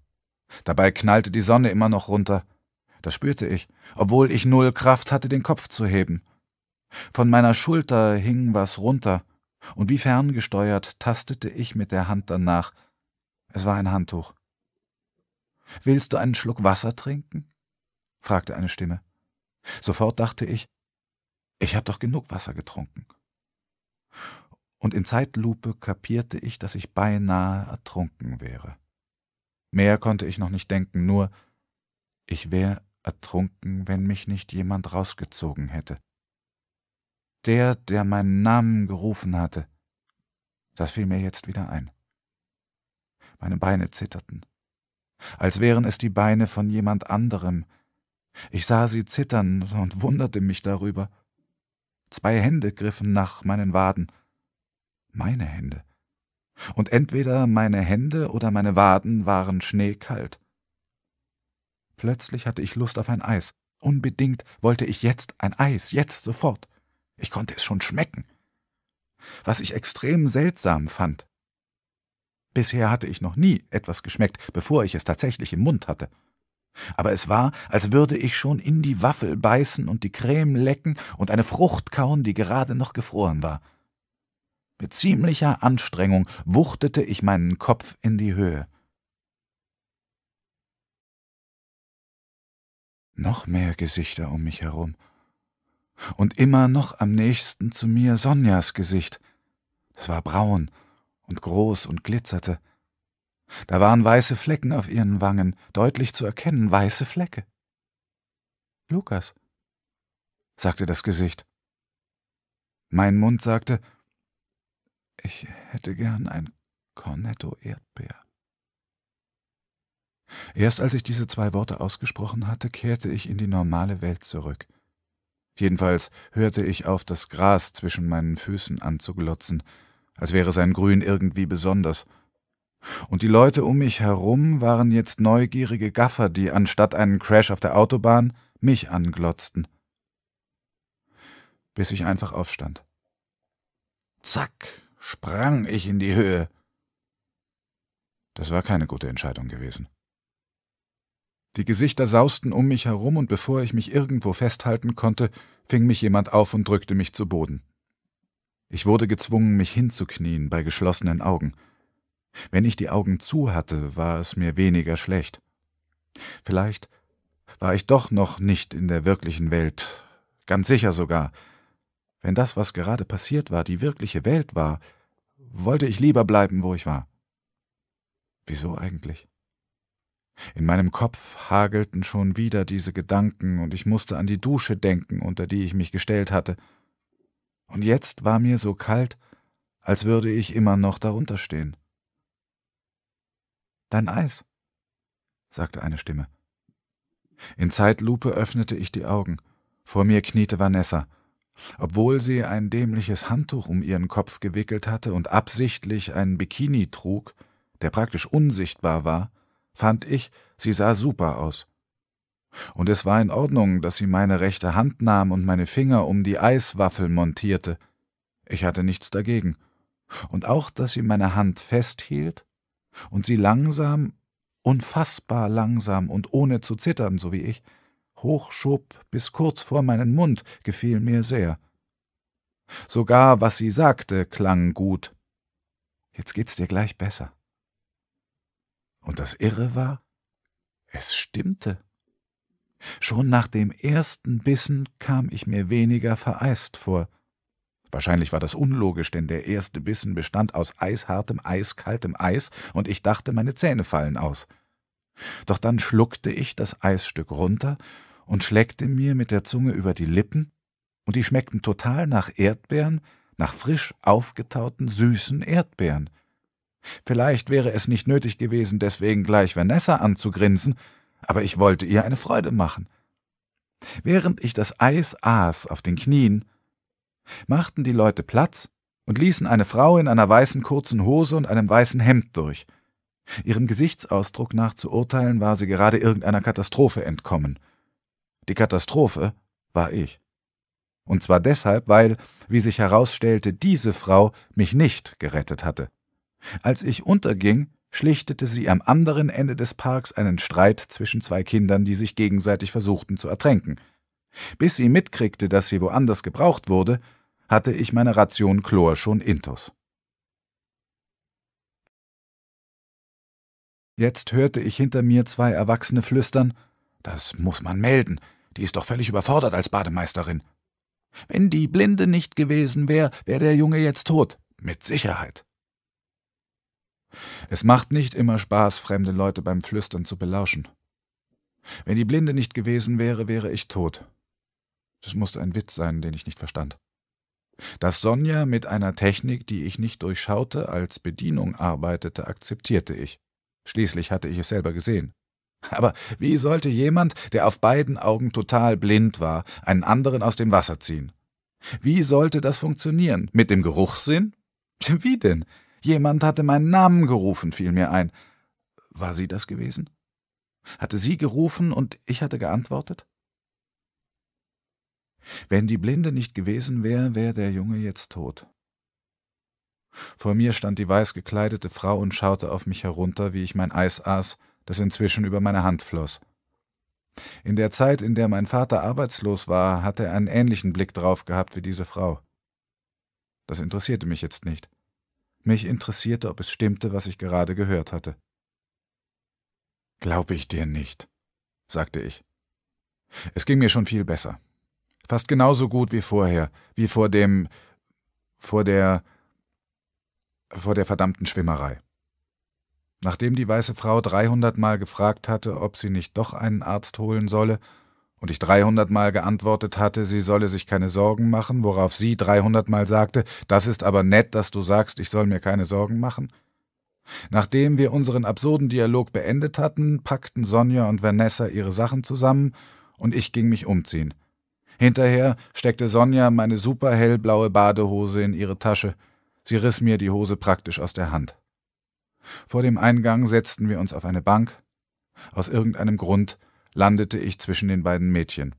Dabei knallte die Sonne immer noch runter. Das spürte ich, obwohl ich null Kraft hatte, den Kopf zu heben. Von meiner Schulter hing was runter, und wie ferngesteuert tastete ich mit der Hand danach. Es war ein Handtuch. Willst du einen Schluck Wasser trinken? fragte eine Stimme. Sofort dachte ich, ich habe doch genug Wasser getrunken. Und in Zeitlupe kapierte ich, dass ich beinahe ertrunken wäre. Mehr konnte ich noch nicht denken, nur ich wär ertrunken, wenn mich nicht jemand rausgezogen hätte. Der, der meinen Namen gerufen hatte, das fiel mir jetzt wieder ein. Meine Beine zitterten, als wären es die Beine von jemand anderem. Ich sah sie zittern und wunderte mich darüber. Zwei Hände griffen nach meinen Waden. Meine Hände. Und entweder meine Hände oder meine Waden waren schneekalt. Plötzlich hatte ich Lust auf ein Eis. Unbedingt wollte ich jetzt ein Eis, jetzt sofort. Ich konnte es schon schmecken. Was ich extrem seltsam fand. Bisher hatte ich noch nie etwas geschmeckt, bevor ich es tatsächlich im Mund hatte. Aber es war, als würde ich schon in die Waffel beißen und die Creme lecken und eine Frucht kauen, die gerade noch gefroren war. Mit ziemlicher Anstrengung wuchtete ich meinen Kopf in die Höhe. noch mehr Gesichter um mich herum. Und immer noch am nächsten zu mir Sonjas Gesicht. Es war braun und groß und glitzerte. Da waren weiße Flecken auf ihren Wangen, deutlich zu erkennen, weiße Flecke. Lukas, sagte das Gesicht. Mein Mund sagte, ich hätte gern ein Cornetto-Erdbeer. Erst als ich diese zwei Worte ausgesprochen hatte, kehrte ich in die normale Welt zurück. Jedenfalls hörte ich auf, das Gras zwischen meinen Füßen anzuglotzen, als wäre sein Grün irgendwie besonders. Und die Leute um mich herum waren jetzt neugierige Gaffer, die anstatt einen Crash auf der Autobahn mich anglotzten. Bis ich einfach aufstand. Zack, sprang ich in die Höhe. Das war keine gute Entscheidung gewesen. Die Gesichter sausten um mich herum, und bevor ich mich irgendwo festhalten konnte, fing mich jemand auf und drückte mich zu Boden. Ich wurde gezwungen, mich hinzuknien bei geschlossenen Augen. Wenn ich die Augen zu hatte, war es mir weniger schlecht. Vielleicht war ich doch noch nicht in der wirklichen Welt, ganz sicher sogar. Wenn das, was gerade passiert war, die wirkliche Welt war, wollte ich lieber bleiben, wo ich war. Wieso eigentlich? In meinem Kopf hagelten schon wieder diese Gedanken, und ich musste an die Dusche denken, unter die ich mich gestellt hatte. Und jetzt war mir so kalt, als würde ich immer noch darunter stehen. Dein Eis, sagte eine Stimme. In Zeitlupe öffnete ich die Augen. Vor mir kniete Vanessa. Obwohl sie ein dämliches Handtuch um ihren Kopf gewickelt hatte und absichtlich einen Bikini trug, der praktisch unsichtbar war, fand ich, sie sah super aus. Und es war in Ordnung, dass sie meine rechte Hand nahm und meine Finger um die Eiswaffel montierte. Ich hatte nichts dagegen. Und auch, dass sie meine Hand festhielt und sie langsam, unfassbar langsam und ohne zu zittern, so wie ich, hochschob bis kurz vor meinen Mund, gefiel mir sehr. Sogar was sie sagte, klang gut. Jetzt geht's dir gleich besser. Und das Irre war, es stimmte. Schon nach dem ersten Bissen kam ich mir weniger vereist vor. Wahrscheinlich war das unlogisch, denn der erste Bissen bestand aus eishartem, eiskaltem Eis, und ich dachte, meine Zähne fallen aus. Doch dann schluckte ich das Eisstück runter und schleckte mir mit der Zunge über die Lippen, und die schmeckten total nach Erdbeeren, nach frisch aufgetauten, süßen Erdbeeren. Vielleicht wäre es nicht nötig gewesen, deswegen gleich Vanessa anzugrinsen, aber ich wollte ihr eine Freude machen. Während ich das Eis aß auf den Knien, machten die Leute Platz und ließen eine Frau in einer weißen kurzen Hose und einem weißen Hemd durch. Ihrem Gesichtsausdruck nach zu urteilen, war sie gerade irgendeiner Katastrophe entkommen. Die Katastrophe war ich. Und zwar deshalb, weil, wie sich herausstellte, diese Frau mich nicht gerettet hatte. Als ich unterging, schlichtete sie am anderen Ende des Parks einen Streit zwischen zwei Kindern, die sich gegenseitig versuchten zu ertränken. Bis sie mitkriegte, dass sie woanders gebraucht wurde, hatte ich meine Ration Chlor schon intus. Jetzt hörte ich hinter mir zwei Erwachsene flüstern, das muss man melden, die ist doch völlig überfordert als Bademeisterin. Wenn die Blinde nicht gewesen wäre, wäre der Junge jetzt tot, mit Sicherheit. Es macht nicht immer Spaß, fremde Leute beim Flüstern zu belauschen. Wenn die Blinde nicht gewesen wäre, wäre ich tot. Das musste ein Witz sein, den ich nicht verstand. Dass Sonja mit einer Technik, die ich nicht durchschaute, als Bedienung arbeitete, akzeptierte ich. Schließlich hatte ich es selber gesehen. Aber wie sollte jemand, der auf beiden Augen total blind war, einen anderen aus dem Wasser ziehen? Wie sollte das funktionieren? Mit dem Geruchssinn? Wie denn? Jemand hatte meinen Namen gerufen, fiel mir ein. War sie das gewesen? Hatte sie gerufen und ich hatte geantwortet? Wenn die Blinde nicht gewesen wäre, wäre der Junge jetzt tot. Vor mir stand die weiß gekleidete Frau und schaute auf mich herunter, wie ich mein Eis aß, das inzwischen über meine Hand floss. In der Zeit, in der mein Vater arbeitslos war, hatte er einen ähnlichen Blick drauf gehabt wie diese Frau. Das interessierte mich jetzt nicht. Mich interessierte, ob es stimmte, was ich gerade gehört hatte. Glaube ich dir nicht, sagte ich. Es ging mir schon viel besser. Fast genauso gut wie vorher, wie vor dem. vor der. vor der verdammten Schwimmerei. Nachdem die weiße Frau dreihundertmal gefragt hatte, ob sie nicht doch einen Arzt holen solle, und ich 300 Mal geantwortet hatte, sie solle sich keine Sorgen machen, worauf sie 300 Mal sagte, das ist aber nett, dass du sagst, ich soll mir keine Sorgen machen? Nachdem wir unseren absurden Dialog beendet hatten, packten Sonja und Vanessa ihre Sachen zusammen und ich ging mich umziehen. Hinterher steckte Sonja meine super hellblaue Badehose in ihre Tasche. Sie riss mir die Hose praktisch aus der Hand. Vor dem Eingang setzten wir uns auf eine Bank. Aus irgendeinem Grund landete ich zwischen den beiden Mädchen.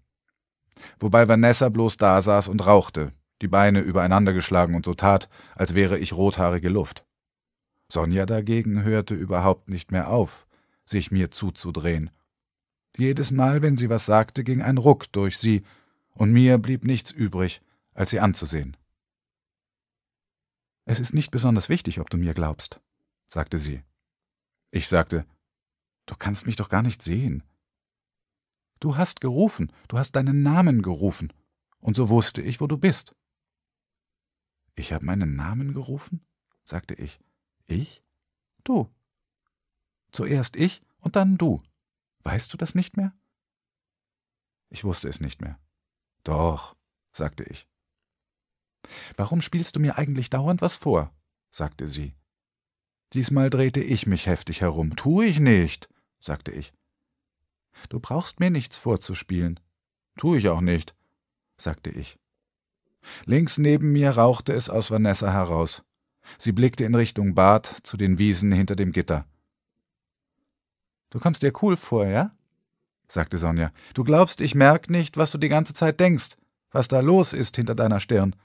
Wobei Vanessa bloß dasaß und rauchte, die Beine übereinandergeschlagen und so tat, als wäre ich rothaarige Luft. Sonja dagegen hörte überhaupt nicht mehr auf, sich mir zuzudrehen. Jedes Mal, wenn sie was sagte, ging ein Ruck durch sie, und mir blieb nichts übrig, als sie anzusehen. Es ist nicht besonders wichtig, ob du mir glaubst, sagte sie. Ich sagte, du kannst mich doch gar nicht sehen. Du hast gerufen, du hast deinen Namen gerufen, und so wusste ich, wo du bist. Ich habe meinen Namen gerufen? sagte ich. Ich? Du. Zuerst ich und dann du. Weißt du das nicht mehr? Ich wusste es nicht mehr. Doch, sagte ich. Warum spielst du mir eigentlich dauernd was vor? sagte sie. Diesmal drehte ich mich heftig herum. Tu ich nicht, sagte ich. Du brauchst mir nichts vorzuspielen. Tu ich auch nicht, sagte ich. Links neben mir rauchte es aus Vanessa heraus. Sie blickte in Richtung Bad zu den Wiesen hinter dem Gitter. Du kommst dir cool vor, ja? sagte Sonja. Du glaubst, ich merk nicht, was du die ganze Zeit denkst, was da los ist hinter deiner Stirn.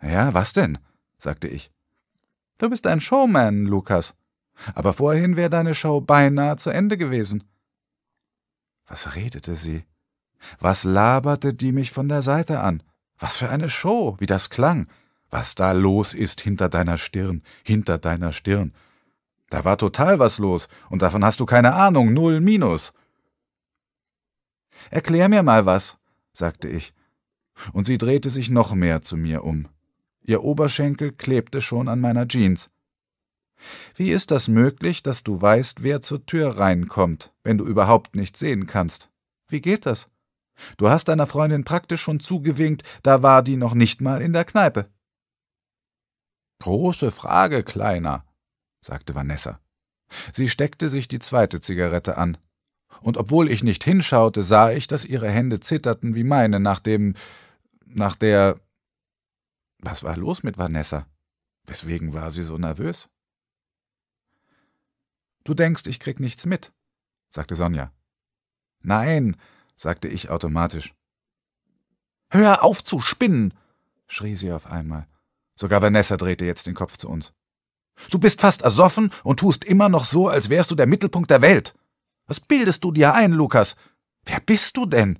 Ja, was denn? sagte ich. Du bist ein Showman, Lukas. Aber vorhin wäre deine Show beinahe zu Ende gewesen. Was redete sie? Was laberte die mich von der Seite an? Was für eine Show, wie das klang. Was da los ist hinter deiner Stirn, hinter deiner Stirn. Da war total was los, und davon hast du keine Ahnung, null minus. Erklär mir mal was, sagte ich, und sie drehte sich noch mehr zu mir um. Ihr Oberschenkel klebte schon an meiner Jeans. Wie ist das möglich, dass du weißt, wer zur Tür reinkommt, wenn du überhaupt nicht sehen kannst? Wie geht das? Du hast deiner Freundin praktisch schon zugewinkt, da war die noch nicht mal in der Kneipe. Große Frage, Kleiner, sagte Vanessa. Sie steckte sich die zweite Zigarette an. Und obwohl ich nicht hinschaute, sah ich, dass ihre Hände zitterten wie meine nach dem. nach der. Was war los mit Vanessa? Weswegen war sie so nervös? Du denkst, ich krieg nichts mit, sagte Sonja. Nein, sagte ich automatisch. Hör auf zu spinnen, schrie sie auf einmal. Sogar Vanessa drehte jetzt den Kopf zu uns. Du bist fast ersoffen und tust immer noch so, als wärst du der Mittelpunkt der Welt. Was bildest du dir ein, Lukas? Wer bist du denn?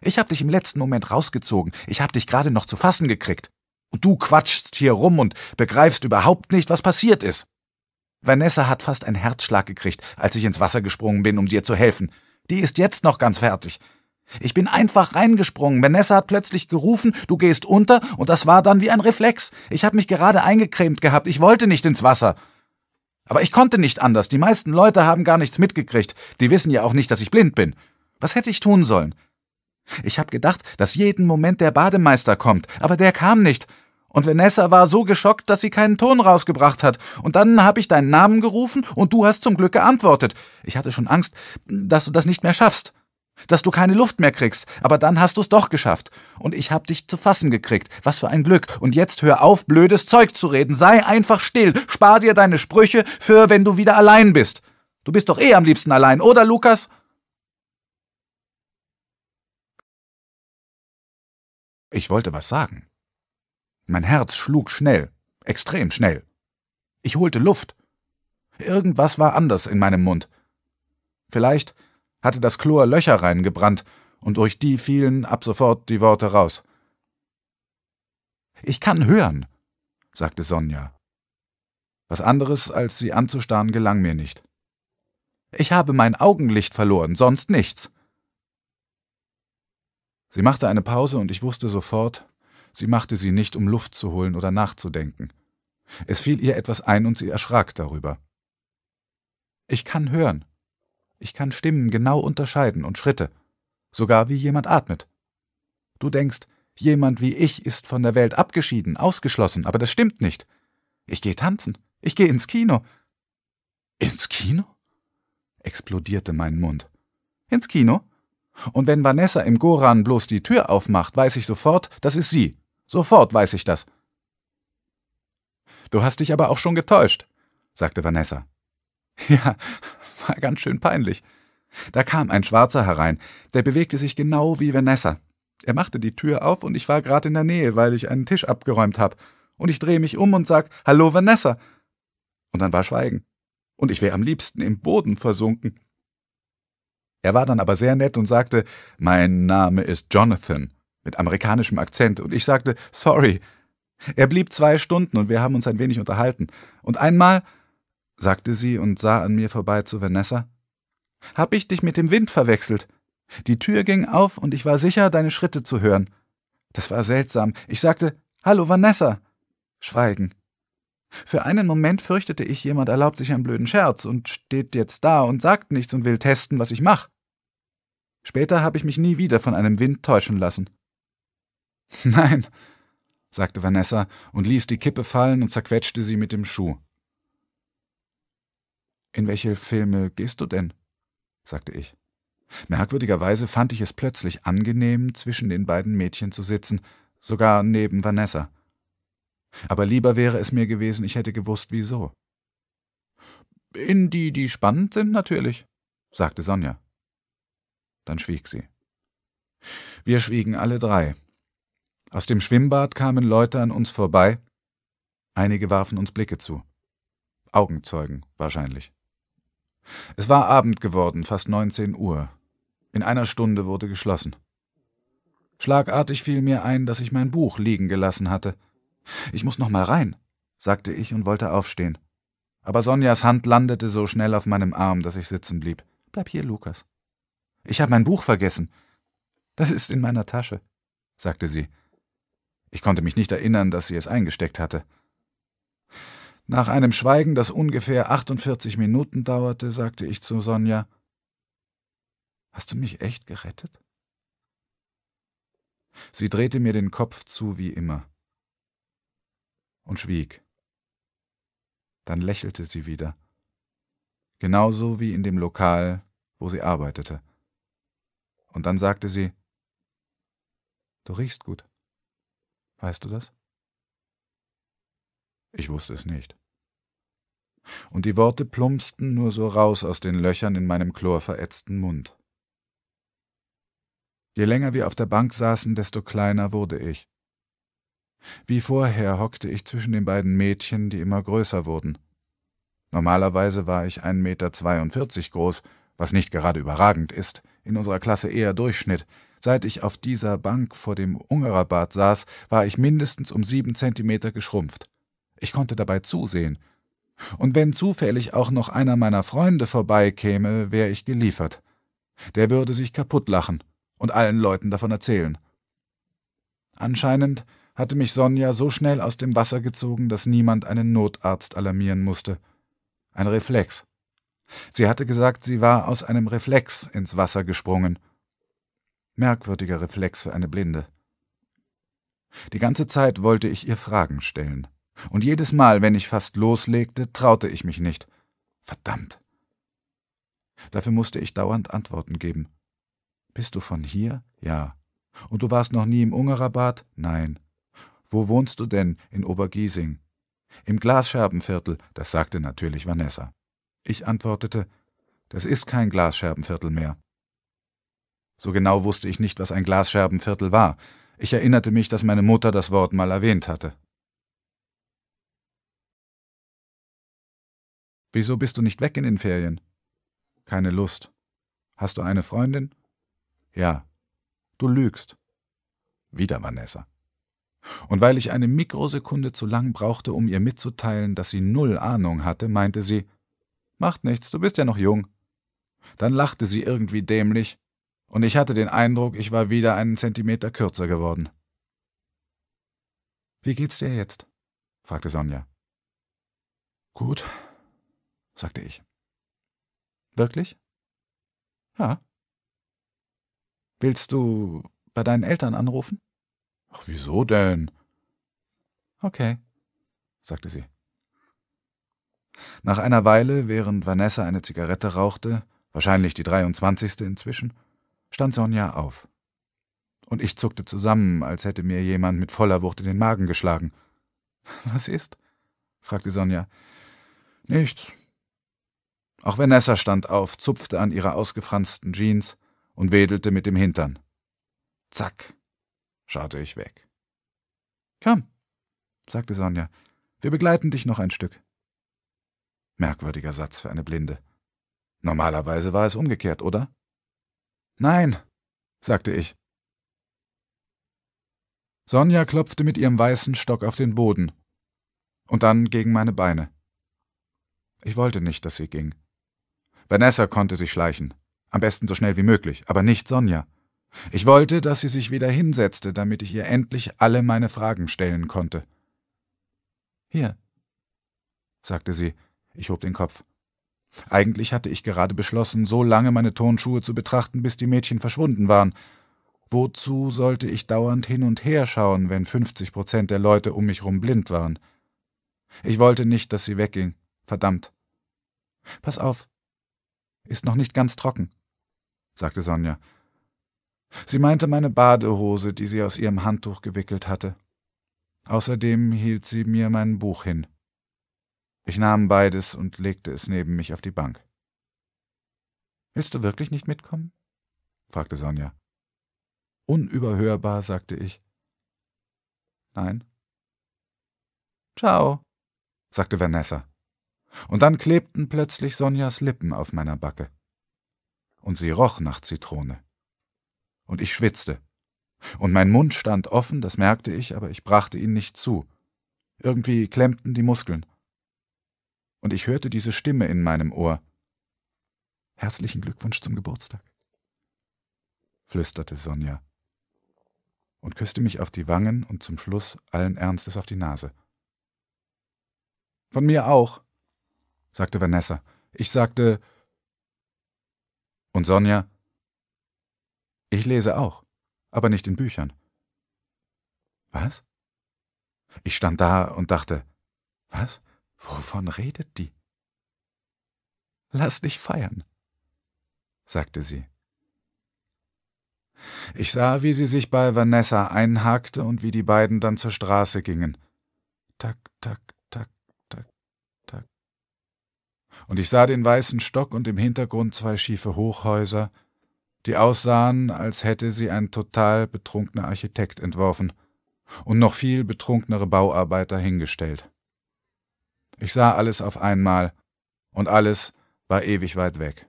Ich hab dich im letzten Moment rausgezogen. Ich hab dich gerade noch zu fassen gekriegt. Und du quatschst hier rum und begreifst überhaupt nicht, was passiert ist. Vanessa hat fast einen Herzschlag gekriegt, als ich ins Wasser gesprungen bin, um dir zu helfen. Die ist jetzt noch ganz fertig. Ich bin einfach reingesprungen. Vanessa hat plötzlich gerufen, du gehst unter, und das war dann wie ein Reflex. Ich habe mich gerade eingecremt gehabt, ich wollte nicht ins Wasser. Aber ich konnte nicht anders. Die meisten Leute haben gar nichts mitgekriegt. Die wissen ja auch nicht, dass ich blind bin. Was hätte ich tun sollen? Ich habe gedacht, dass jeden Moment der Bademeister kommt, aber der kam nicht. Und Vanessa war so geschockt, dass sie keinen Ton rausgebracht hat. Und dann habe ich deinen Namen gerufen und du hast zum Glück geantwortet. Ich hatte schon Angst, dass du das nicht mehr schaffst. Dass du keine Luft mehr kriegst. Aber dann hast du es doch geschafft. Und ich habe dich zu fassen gekriegt. Was für ein Glück. Und jetzt hör auf, blödes Zeug zu reden. Sei einfach still. Spar dir deine Sprüche für, wenn du wieder allein bist. Du bist doch eh am liebsten allein, oder, Lukas? Ich wollte was sagen mein Herz schlug schnell, extrem schnell. Ich holte Luft. Irgendwas war anders in meinem Mund. Vielleicht hatte das Chlor Löcher reingebrannt, und durch die fielen ab sofort die Worte raus. Ich kann hören, sagte Sonja. Was anderes, als sie anzustarren, gelang mir nicht. Ich habe mein Augenlicht verloren, sonst nichts. Sie machte eine Pause und ich wusste sofort, Sie machte sie nicht, um Luft zu holen oder nachzudenken. Es fiel ihr etwas ein und sie erschrak darüber. Ich kann hören. Ich kann Stimmen genau unterscheiden und Schritte, sogar wie jemand atmet. Du denkst, jemand wie ich ist von der Welt abgeschieden, ausgeschlossen, aber das stimmt nicht. Ich gehe tanzen, ich gehe ins Kino. Ins Kino? explodierte mein Mund. Ins Kino? Und wenn Vanessa im Goran bloß die Tür aufmacht, weiß ich sofort, das ist sie. Sofort weiß ich das. Du hast dich aber auch schon getäuscht, sagte Vanessa. Ja, war ganz schön peinlich. Da kam ein Schwarzer herein, der bewegte sich genau wie Vanessa. Er machte die Tür auf und ich war gerade in der Nähe, weil ich einen Tisch abgeräumt habe. Und ich drehe mich um und sag, Hallo Vanessa. Und dann war Schweigen. Und ich wäre am liebsten im Boden versunken. Er war dann aber sehr nett und sagte, Mein Name ist Jonathan mit amerikanischem Akzent, und ich sagte Sorry. Er blieb zwei Stunden, und wir haben uns ein wenig unterhalten. Und einmal, sagte sie und sah an mir vorbei zu Vanessa, hab ich dich mit dem Wind verwechselt. Die Tür ging auf, und ich war sicher, deine Schritte zu hören. Das war seltsam. Ich sagte Hallo Vanessa. Schweigen. Für einen Moment fürchtete ich, jemand erlaubt sich einen blöden Scherz und steht jetzt da und sagt nichts und will testen, was ich mache. Später habe ich mich nie wieder von einem Wind täuschen lassen. Nein, sagte Vanessa und ließ die Kippe fallen und zerquetschte sie mit dem Schuh. In welche Filme gehst du denn? sagte ich. Merkwürdigerweise fand ich es plötzlich angenehm, zwischen den beiden Mädchen zu sitzen, sogar neben Vanessa. Aber lieber wäre es mir gewesen, ich hätte gewusst, wieso. In die, die spannend sind, natürlich, sagte Sonja. Dann schwieg sie. Wir schwiegen alle drei, aus dem Schwimmbad kamen Leute an uns vorbei, einige warfen uns Blicke zu. Augenzeugen wahrscheinlich. Es war Abend geworden, fast 19 Uhr. In einer Stunde wurde geschlossen. Schlagartig fiel mir ein, dass ich mein Buch liegen gelassen hatte. Ich muss noch mal rein, sagte ich und wollte aufstehen. Aber Sonjas Hand landete so schnell auf meinem Arm, dass ich sitzen blieb. Bleib hier, Lukas. Ich habe mein Buch vergessen. Das ist in meiner Tasche, sagte sie ich konnte mich nicht erinnern, dass sie es eingesteckt hatte. Nach einem Schweigen, das ungefähr 48 Minuten dauerte, sagte ich zu Sonja, Hast du mich echt gerettet? Sie drehte mir den Kopf zu wie immer und schwieg. Dann lächelte sie wieder, genauso wie in dem Lokal, wo sie arbeitete. Und dann sagte sie, Du riechst gut. Weißt du das? Ich wusste es nicht. Und die Worte plumpsten nur so raus aus den Löchern in meinem chlorverätzten Mund. Je länger wir auf der Bank saßen, desto kleiner wurde ich. Wie vorher hockte ich zwischen den beiden Mädchen, die immer größer wurden. Normalerweise war ich 1,42 Meter groß, was nicht gerade überragend ist, in unserer Klasse eher Durchschnitt, Seit ich auf dieser Bank vor dem Ungererbad saß, war ich mindestens um sieben Zentimeter geschrumpft. Ich konnte dabei zusehen. Und wenn zufällig auch noch einer meiner Freunde vorbeikäme, wäre ich geliefert. Der würde sich kaputtlachen und allen Leuten davon erzählen. Anscheinend hatte mich Sonja so schnell aus dem Wasser gezogen, dass niemand einen Notarzt alarmieren musste. Ein Reflex. Sie hatte gesagt, sie war aus einem Reflex ins Wasser gesprungen. Merkwürdiger Reflex für eine Blinde. Die ganze Zeit wollte ich ihr Fragen stellen. Und jedes Mal, wenn ich fast loslegte, traute ich mich nicht. Verdammt! Dafür musste ich dauernd Antworten geben. Bist du von hier? Ja. Und du warst noch nie im Ungererbad? Nein. Wo wohnst du denn? In Obergiesing. Im Glasscherbenviertel, das sagte natürlich Vanessa. Ich antwortete, das ist kein Glasscherbenviertel mehr. So genau wusste ich nicht, was ein Glasscherbenviertel war. Ich erinnerte mich, dass meine Mutter das Wort mal erwähnt hatte. Wieso bist du nicht weg in den Ferien? Keine Lust. Hast du eine Freundin? Ja. Du lügst. Wieder Vanessa. Und weil ich eine Mikrosekunde zu lang brauchte, um ihr mitzuteilen, dass sie null Ahnung hatte, meinte sie, Macht nichts, du bist ja noch jung. Dann lachte sie irgendwie dämlich und ich hatte den Eindruck, ich war wieder einen Zentimeter kürzer geworden. Wie geht's dir jetzt? fragte Sonja. Gut, sagte ich. Wirklich? Ja. Willst du bei deinen Eltern anrufen? Ach, wieso denn? Okay, sagte sie. Nach einer Weile, während Vanessa eine Zigarette rauchte, wahrscheinlich die 23. inzwischen, stand Sonja auf. Und ich zuckte zusammen, als hätte mir jemand mit voller Wucht in den Magen geschlagen. Was ist? fragte Sonja. Nichts. Auch Vanessa stand auf, zupfte an ihrer ausgefransten Jeans und wedelte mit dem Hintern. Zack, schaute ich weg. Komm, sagte Sonja, wir begleiten dich noch ein Stück. Merkwürdiger Satz für eine Blinde. Normalerweise war es umgekehrt, oder? Nein, sagte ich. Sonja klopfte mit ihrem weißen Stock auf den Boden und dann gegen meine Beine. Ich wollte nicht, dass sie ging. Vanessa konnte sich schleichen, am besten so schnell wie möglich, aber nicht Sonja. Ich wollte, dass sie sich wieder hinsetzte, damit ich ihr endlich alle meine Fragen stellen konnte. Hier, sagte sie, ich hob den Kopf. Eigentlich hatte ich gerade beschlossen, so lange meine Turnschuhe zu betrachten, bis die Mädchen verschwunden waren. Wozu sollte ich dauernd hin und her schauen, wenn 50 Prozent der Leute um mich rum blind waren? Ich wollte nicht, dass sie wegging. Verdammt. Pass auf. Ist noch nicht ganz trocken, sagte Sonja. Sie meinte meine Badehose, die sie aus ihrem Handtuch gewickelt hatte. Außerdem hielt sie mir mein Buch hin. Ich nahm beides und legte es neben mich auf die Bank. Willst du wirklich nicht mitkommen? fragte Sonja. Unüberhörbar sagte ich. Nein. Ciao, sagte Vanessa. Und dann klebten plötzlich Sonjas Lippen auf meiner Backe. Und sie roch nach Zitrone. Und ich schwitzte. Und mein Mund stand offen, das merkte ich, aber ich brachte ihn nicht zu. Irgendwie klemmten die Muskeln und ich hörte diese Stimme in meinem Ohr. Herzlichen Glückwunsch zum Geburtstag, flüsterte Sonja und küsste mich auf die Wangen und zum Schluss allen Ernstes auf die Nase. Von mir auch, sagte Vanessa. Ich sagte. Und Sonja? Ich lese auch, aber nicht in Büchern. Was? Ich stand da und dachte, was? Wovon redet die? Lass dich feiern, sagte sie. Ich sah, wie sie sich bei Vanessa einhakte und wie die beiden dann zur Straße gingen. Tak, tak, tak, tak, tak. Und ich sah den weißen Stock und im Hintergrund zwei schiefe Hochhäuser, die aussahen, als hätte sie ein total betrunkener Architekt entworfen und noch viel betrunkenere Bauarbeiter hingestellt. Ich sah alles auf einmal, und alles war ewig weit weg.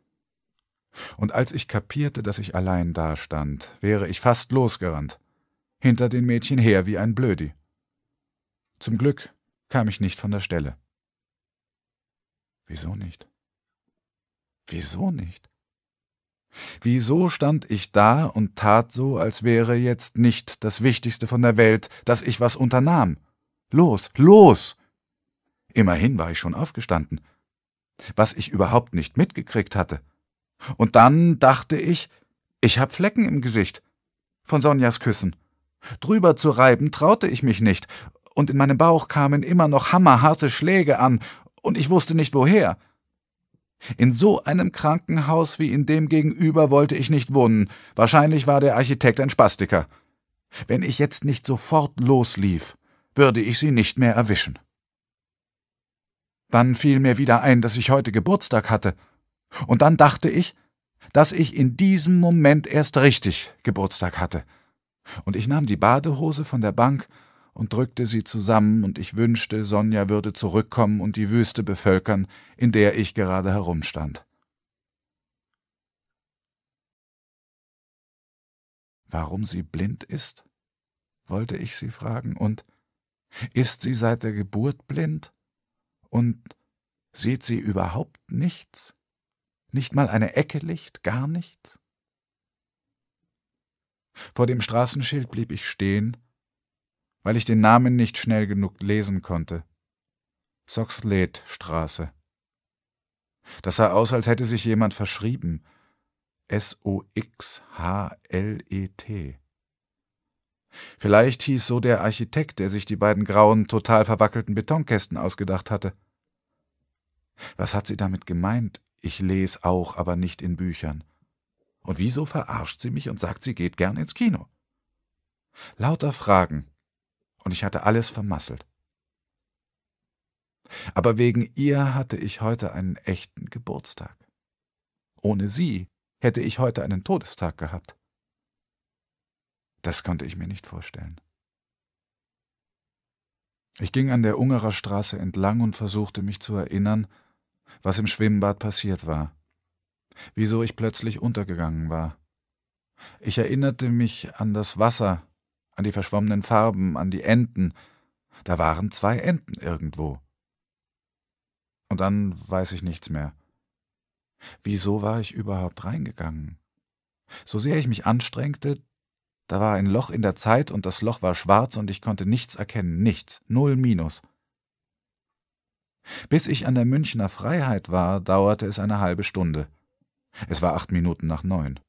Und als ich kapierte, dass ich allein dastand, wäre ich fast losgerannt, hinter den Mädchen her wie ein Blödi. Zum Glück kam ich nicht von der Stelle. Wieso nicht? Wieso nicht? Wieso stand ich da und tat so, als wäre jetzt nicht das Wichtigste von der Welt, dass ich was unternahm? Los, los! Immerhin war ich schon aufgestanden. Was ich überhaupt nicht mitgekriegt hatte. Und dann dachte ich, ich habe Flecken im Gesicht. Von Sonjas Küssen. Drüber zu reiben traute ich mich nicht, und in meinem Bauch kamen immer noch hammerharte Schläge an, und ich wusste nicht woher. In so einem Krankenhaus wie in dem gegenüber wollte ich nicht wohnen. Wahrscheinlich war der Architekt ein Spastiker. Wenn ich jetzt nicht sofort loslief, würde ich sie nicht mehr erwischen. Dann fiel mir wieder ein, dass ich heute Geburtstag hatte. Und dann dachte ich, dass ich in diesem Moment erst richtig Geburtstag hatte. Und ich nahm die Badehose von der Bank und drückte sie zusammen, und ich wünschte, Sonja würde zurückkommen und die Wüste bevölkern, in der ich gerade herumstand. Warum sie blind ist? wollte ich sie fragen, und ist sie seit der Geburt blind? Und sieht sie überhaupt nichts? Nicht mal eine Ecke Licht, gar nichts? Vor dem Straßenschild blieb ich stehen, weil ich den Namen nicht schnell genug lesen konnte. Soxled-Straße. Das sah aus, als hätte sich jemand verschrieben. S-O-X-H-L-E-T. Vielleicht hieß so der Architekt, der sich die beiden grauen, total verwackelten Betonkästen ausgedacht hatte. Was hat sie damit gemeint? Ich lese auch, aber nicht in Büchern. Und wieso verarscht sie mich und sagt, sie geht gern ins Kino? Lauter Fragen. Und ich hatte alles vermasselt. Aber wegen ihr hatte ich heute einen echten Geburtstag. Ohne sie hätte ich heute einen Todestag gehabt. Das konnte ich mir nicht vorstellen. Ich ging an der Ungerer Straße entlang und versuchte mich zu erinnern, was im Schwimmbad passiert war, wieso ich plötzlich untergegangen war. Ich erinnerte mich an das Wasser, an die verschwommenen Farben, an die Enten. Da waren zwei Enten irgendwo. Und dann weiß ich nichts mehr. Wieso war ich überhaupt reingegangen? So sehr ich mich anstrengte, da war ein Loch in der Zeit und das Loch war schwarz und ich konnte nichts erkennen, nichts, null Minus. Bis ich an der Münchner Freiheit war, dauerte es eine halbe Stunde. Es war acht Minuten nach neun.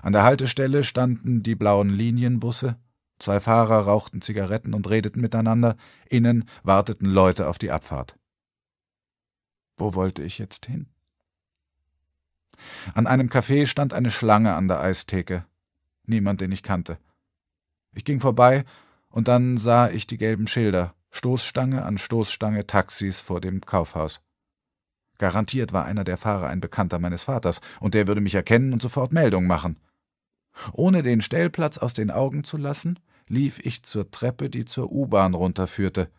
An der Haltestelle standen die blauen Linienbusse, zwei Fahrer rauchten Zigaretten und redeten miteinander, innen warteten Leute auf die Abfahrt. Wo wollte ich jetzt hin? An einem Café stand eine Schlange an der Eistheke niemand, den ich kannte. Ich ging vorbei, und dann sah ich die gelben Schilder, Stoßstange an Stoßstange Taxis vor dem Kaufhaus. Garantiert war einer der Fahrer ein Bekannter meines Vaters, und der würde mich erkennen und sofort Meldung machen. Ohne den Stellplatz aus den Augen zu lassen, lief ich zur Treppe, die zur U-Bahn runterführte.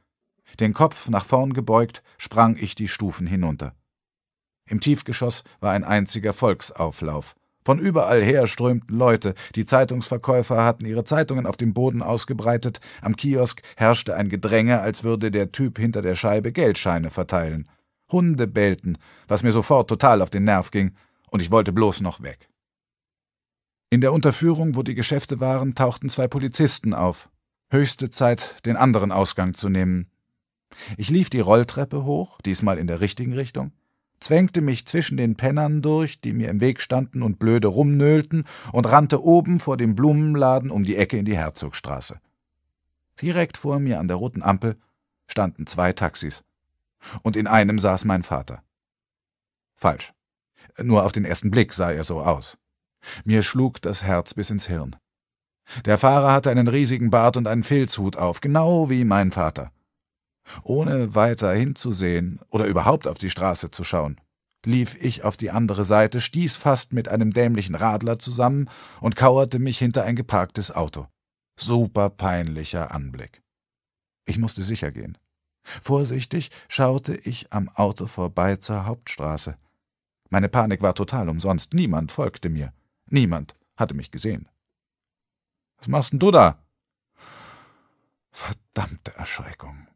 Den Kopf nach vorn gebeugt, sprang ich die Stufen hinunter. Im Tiefgeschoss war ein einziger Volksauflauf. Von überall her strömten Leute, die Zeitungsverkäufer hatten ihre Zeitungen auf dem Boden ausgebreitet, am Kiosk herrschte ein Gedränge, als würde der Typ hinter der Scheibe Geldscheine verteilen. Hunde bellten, was mir sofort total auf den Nerv ging, und ich wollte bloß noch weg. In der Unterführung, wo die Geschäfte waren, tauchten zwei Polizisten auf. Höchste Zeit, den anderen Ausgang zu nehmen. Ich lief die Rolltreppe hoch, diesmal in der richtigen Richtung, zwängte mich zwischen den Pennern durch, die mir im Weg standen und blöde rumnöhlten, und rannte oben vor dem Blumenladen um die Ecke in die Herzogstraße. Direkt vor mir an der roten Ampel standen zwei Taxis. Und in einem saß mein Vater. Falsch. Nur auf den ersten Blick sah er so aus. Mir schlug das Herz bis ins Hirn. Der Fahrer hatte einen riesigen Bart und einen Filzhut auf, genau wie mein Vater. Ohne weiter hinzusehen oder überhaupt auf die Straße zu schauen, lief ich auf die andere Seite, stieß fast mit einem dämlichen Radler zusammen und kauerte mich hinter ein geparktes Auto. Super peinlicher Anblick. Ich musste sicher gehen. Vorsichtig schaute ich am Auto vorbei zur Hauptstraße. Meine Panik war total umsonst. Niemand folgte mir. Niemand hatte mich gesehen. Was machst denn du da? Verdammte Erschreckung.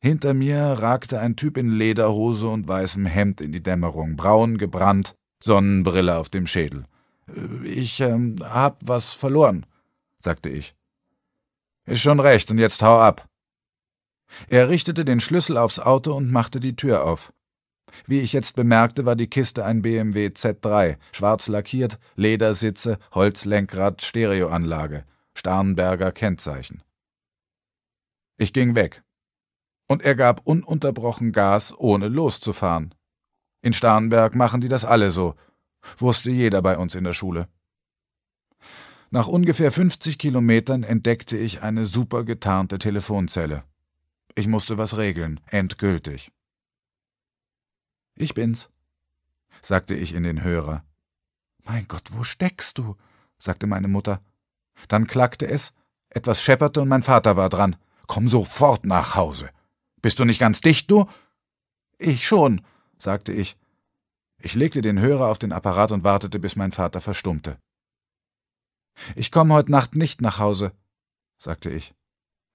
Hinter mir ragte ein Typ in Lederhose und weißem Hemd in die Dämmerung, braun gebrannt, Sonnenbrille auf dem Schädel. Äh, ich ähm, hab was verloren, sagte ich. Ist schon recht, und jetzt hau ab. Er richtete den Schlüssel aufs Auto und machte die Tür auf. Wie ich jetzt bemerkte, war die Kiste ein BMW Z3, schwarz lackiert, Ledersitze, Holzlenkrad, Stereoanlage, Starnberger Kennzeichen. Ich ging weg und er gab ununterbrochen Gas, ohne loszufahren. In Starnberg machen die das alle so, wusste jeder bei uns in der Schule. Nach ungefähr 50 Kilometern entdeckte ich eine super getarnte Telefonzelle. Ich musste was regeln, endgültig. Ich bin's, sagte ich in den Hörer. Mein Gott, wo steckst du? sagte meine Mutter. Dann klackte es, etwas schepperte und mein Vater war dran. Komm sofort nach Hause. Bist du nicht ganz dicht, du? Ich schon, sagte ich. Ich legte den Hörer auf den Apparat und wartete, bis mein Vater verstummte. Ich komme heute Nacht nicht nach Hause, sagte ich.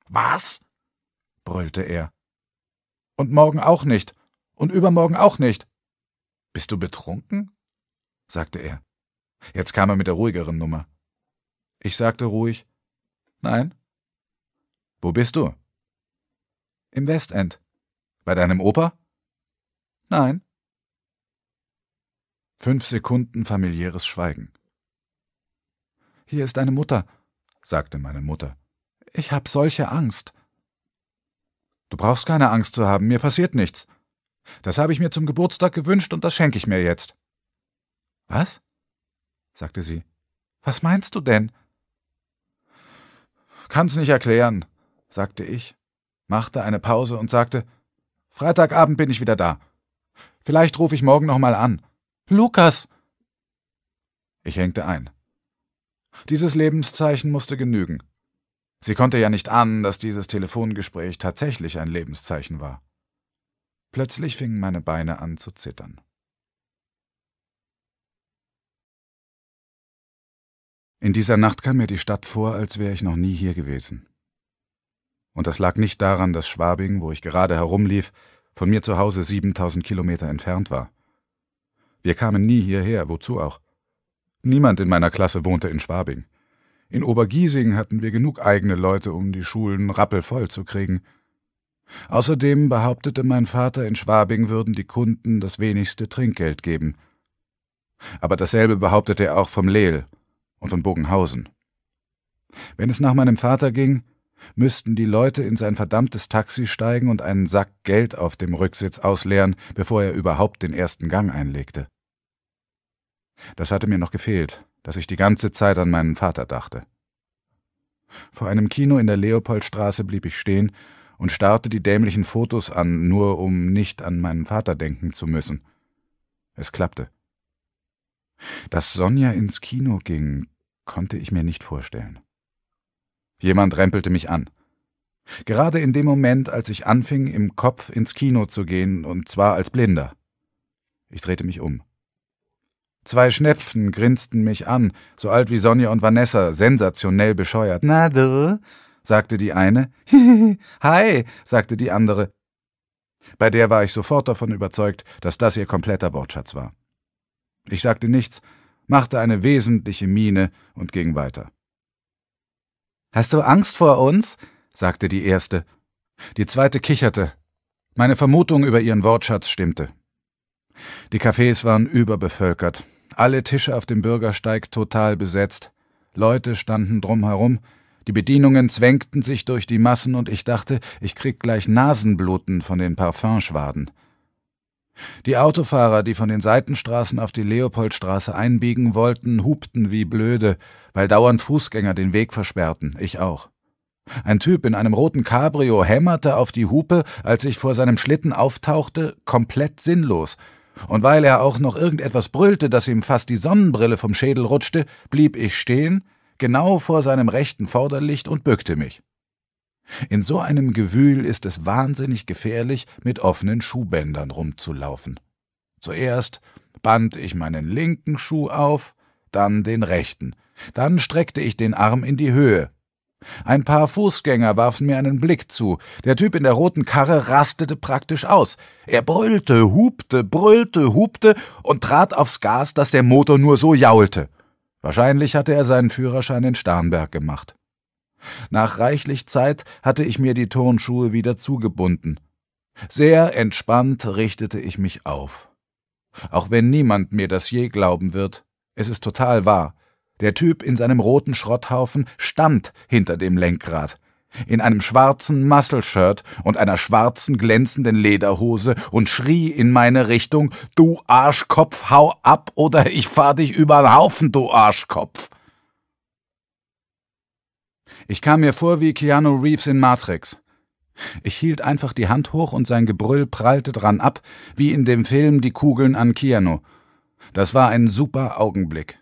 Was? brüllte er. Und morgen auch nicht. Und übermorgen auch nicht. Bist du betrunken? sagte er. Jetzt kam er mit der ruhigeren Nummer. Ich sagte ruhig Nein. Wo bist du? Im Westend. Bei deinem Opa? Nein. Fünf Sekunden familiäres Schweigen. Hier ist deine Mutter, sagte meine Mutter. Ich hab solche Angst. Du brauchst keine Angst zu haben, mir passiert nichts. Das habe ich mir zum Geburtstag gewünscht und das schenke ich mir jetzt. Was? sagte sie. Was meinst du denn? Kann's nicht erklären, sagte ich machte eine Pause und sagte, Freitagabend bin ich wieder da. Vielleicht rufe ich morgen nochmal an. Lukas! Ich hängte ein. Dieses Lebenszeichen musste genügen. Sie konnte ja nicht ahnen, dass dieses Telefongespräch tatsächlich ein Lebenszeichen war. Plötzlich fingen meine Beine an zu zittern. In dieser Nacht kam mir die Stadt vor, als wäre ich noch nie hier gewesen. Und das lag nicht daran, dass Schwabing, wo ich gerade herumlief, von mir zu Hause 7000 Kilometer entfernt war. Wir kamen nie hierher, wozu auch? Niemand in meiner Klasse wohnte in Schwabing. In Obergiesing hatten wir genug eigene Leute, um die Schulen rappelvoll zu kriegen. Außerdem behauptete mein Vater, in Schwabing würden die Kunden das wenigste Trinkgeld geben. Aber dasselbe behauptete er auch vom Lehl und von Bogenhausen. Wenn es nach meinem Vater ging, müssten die Leute in sein verdammtes Taxi steigen und einen Sack Geld auf dem Rücksitz ausleeren, bevor er überhaupt den ersten Gang einlegte. Das hatte mir noch gefehlt, dass ich die ganze Zeit an meinen Vater dachte. Vor einem Kino in der Leopoldstraße blieb ich stehen und starrte die dämlichen Fotos an, nur um nicht an meinen Vater denken zu müssen. Es klappte. Dass Sonja ins Kino ging, konnte ich mir nicht vorstellen. Jemand rempelte mich an. Gerade in dem Moment, als ich anfing, im Kopf ins Kino zu gehen, und zwar als Blinder. Ich drehte mich um. Zwei Schnepfen grinsten mich an, so alt wie Sonja und Vanessa, sensationell bescheuert. Na du? sagte die eine. Hi, sagte die andere. Bei der war ich sofort davon überzeugt, dass das ihr kompletter Wortschatz war. Ich sagte nichts, machte eine wesentliche Miene und ging weiter. Hast du Angst vor uns? sagte die erste. Die zweite kicherte. Meine Vermutung über ihren Wortschatz stimmte. Die Cafés waren überbevölkert, alle Tische auf dem Bürgersteig total besetzt, Leute standen drumherum, die Bedienungen zwängten sich durch die Massen und ich dachte, ich krieg gleich Nasenbluten von den Parfümschwaden. Die Autofahrer, die von den Seitenstraßen auf die Leopoldstraße einbiegen wollten, hupten wie blöde, weil dauernd Fußgänger den Weg versperrten, ich auch. Ein Typ in einem roten Cabrio hämmerte auf die Hupe, als ich vor seinem Schlitten auftauchte, komplett sinnlos. Und weil er auch noch irgendetwas brüllte, dass ihm fast die Sonnenbrille vom Schädel rutschte, blieb ich stehen, genau vor seinem rechten Vorderlicht und bückte mich. In so einem Gewühl ist es wahnsinnig gefährlich, mit offenen Schuhbändern rumzulaufen. Zuerst band ich meinen linken Schuh auf, dann den rechten, dann streckte ich den Arm in die Höhe. Ein paar Fußgänger warfen mir einen Blick zu. Der Typ in der roten Karre rastete praktisch aus. Er brüllte, hupte, brüllte, hupte und trat aufs Gas, dass der Motor nur so jaulte. Wahrscheinlich hatte er seinen Führerschein in Starnberg gemacht. Nach reichlich Zeit hatte ich mir die Turnschuhe wieder zugebunden. Sehr entspannt richtete ich mich auf. Auch wenn niemand mir das je glauben wird, es ist total wahr. Der Typ in seinem roten Schrotthaufen stand hinter dem Lenkrad. In einem schwarzen Muscle-Shirt und einer schwarzen glänzenden Lederhose und schrie in meine Richtung: Du Arschkopf, hau ab oder ich fahr dich über den Haufen, du Arschkopf! Ich kam mir vor wie Keanu Reeves in Matrix. Ich hielt einfach die Hand hoch und sein Gebrüll prallte dran ab, wie in dem Film Die Kugeln an Keanu. Das war ein super Augenblick.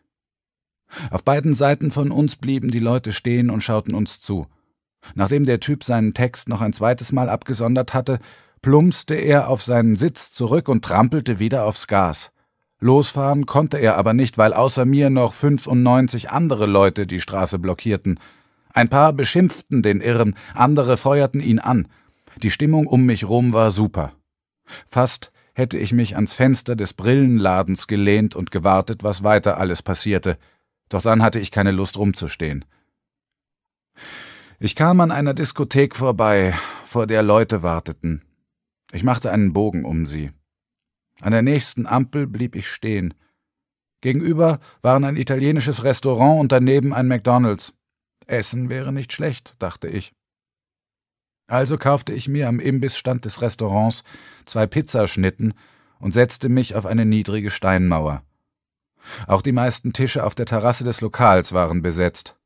Auf beiden Seiten von uns blieben die Leute stehen und schauten uns zu. Nachdem der Typ seinen Text noch ein zweites Mal abgesondert hatte, plumpste er auf seinen Sitz zurück und trampelte wieder aufs Gas. Losfahren konnte er aber nicht, weil außer mir noch 95 andere Leute die Straße blockierten. Ein paar beschimpften den Irren, andere feuerten ihn an. Die Stimmung um mich rum war super. Fast hätte ich mich ans Fenster des Brillenladens gelehnt und gewartet, was weiter alles passierte. Doch dann hatte ich keine Lust rumzustehen. Ich kam an einer Diskothek vorbei, vor der Leute warteten. Ich machte einen Bogen um sie. An der nächsten Ampel blieb ich stehen. Gegenüber waren ein italienisches Restaurant und daneben ein McDonalds. Essen wäre nicht schlecht, dachte ich. Also kaufte ich mir am Imbissstand des Restaurants zwei Pizzaschnitten und setzte mich auf eine niedrige Steinmauer. Auch die meisten Tische auf der Terrasse des Lokals waren besetzt.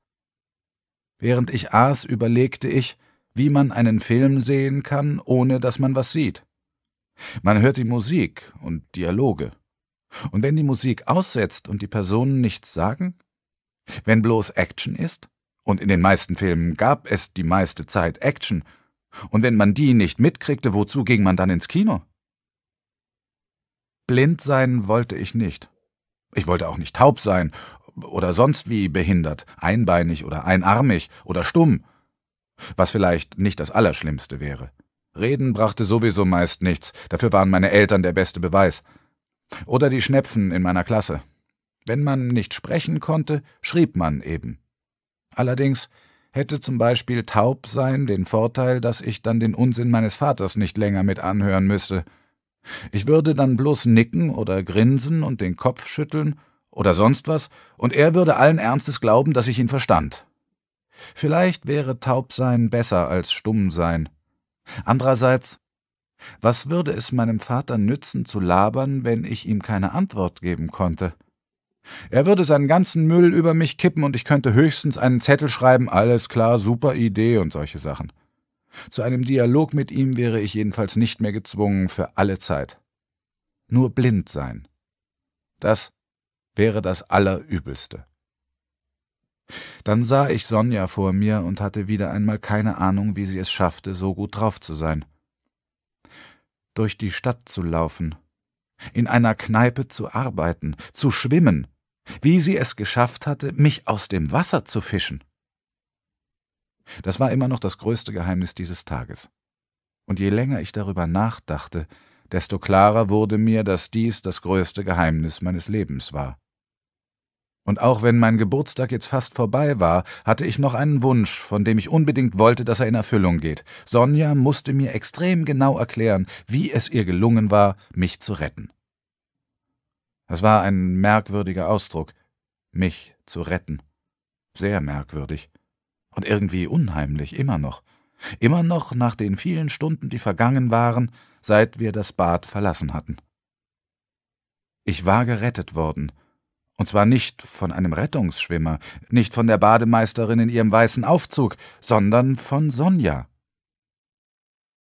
Während ich aß, überlegte ich, wie man einen Film sehen kann, ohne dass man was sieht. Man hört die Musik und Dialoge. Und wenn die Musik aussetzt und die Personen nichts sagen? Wenn bloß Action ist? Und in den meisten Filmen gab es die meiste Zeit Action. Und wenn man die nicht mitkriegte, wozu ging man dann ins Kino? Blind sein wollte ich nicht. Ich wollte auch nicht taub sein oder sonst wie behindert, einbeinig oder einarmig oder stumm, was vielleicht nicht das Allerschlimmste wäre. Reden brachte sowieso meist nichts, dafür waren meine Eltern der beste Beweis. Oder die Schnepfen in meiner Klasse. Wenn man nicht sprechen konnte, schrieb man eben. Allerdings hätte zum Beispiel taub sein den Vorteil, dass ich dann den Unsinn meines Vaters nicht länger mit anhören müsste. Ich würde dann bloß nicken oder grinsen und den Kopf schütteln oder sonst was, und er würde allen Ernstes glauben, dass ich ihn verstand. Vielleicht wäre Taubsein besser als Stummsein. Andererseits, was würde es meinem Vater nützen, zu labern, wenn ich ihm keine Antwort geben konnte? Er würde seinen ganzen Müll über mich kippen und ich könnte höchstens einen Zettel schreiben, alles klar, super Idee und solche Sachen. Zu einem Dialog mit ihm wäre ich jedenfalls nicht mehr gezwungen für alle Zeit. Nur blind sein. Das wäre das Allerübelste. Dann sah ich Sonja vor mir und hatte wieder einmal keine Ahnung, wie sie es schaffte, so gut drauf zu sein. Durch die Stadt zu laufen, in einer Kneipe zu arbeiten, zu schwimmen, wie sie es geschafft hatte, mich aus dem Wasser zu fischen. Das war immer noch das größte Geheimnis dieses Tages. Und je länger ich darüber nachdachte, desto klarer wurde mir, dass dies das größte Geheimnis meines Lebens war. Und auch wenn mein Geburtstag jetzt fast vorbei war, hatte ich noch einen Wunsch, von dem ich unbedingt wollte, dass er in Erfüllung geht. Sonja musste mir extrem genau erklären, wie es ihr gelungen war, mich zu retten. Es war ein merkwürdiger Ausdruck, mich zu retten. Sehr merkwürdig. Und irgendwie unheimlich, immer noch. Immer noch nach den vielen Stunden, die vergangen waren, seit wir das Bad verlassen hatten. Ich war gerettet worden. Und zwar nicht von einem Rettungsschwimmer, nicht von der Bademeisterin in ihrem weißen Aufzug, sondern von Sonja.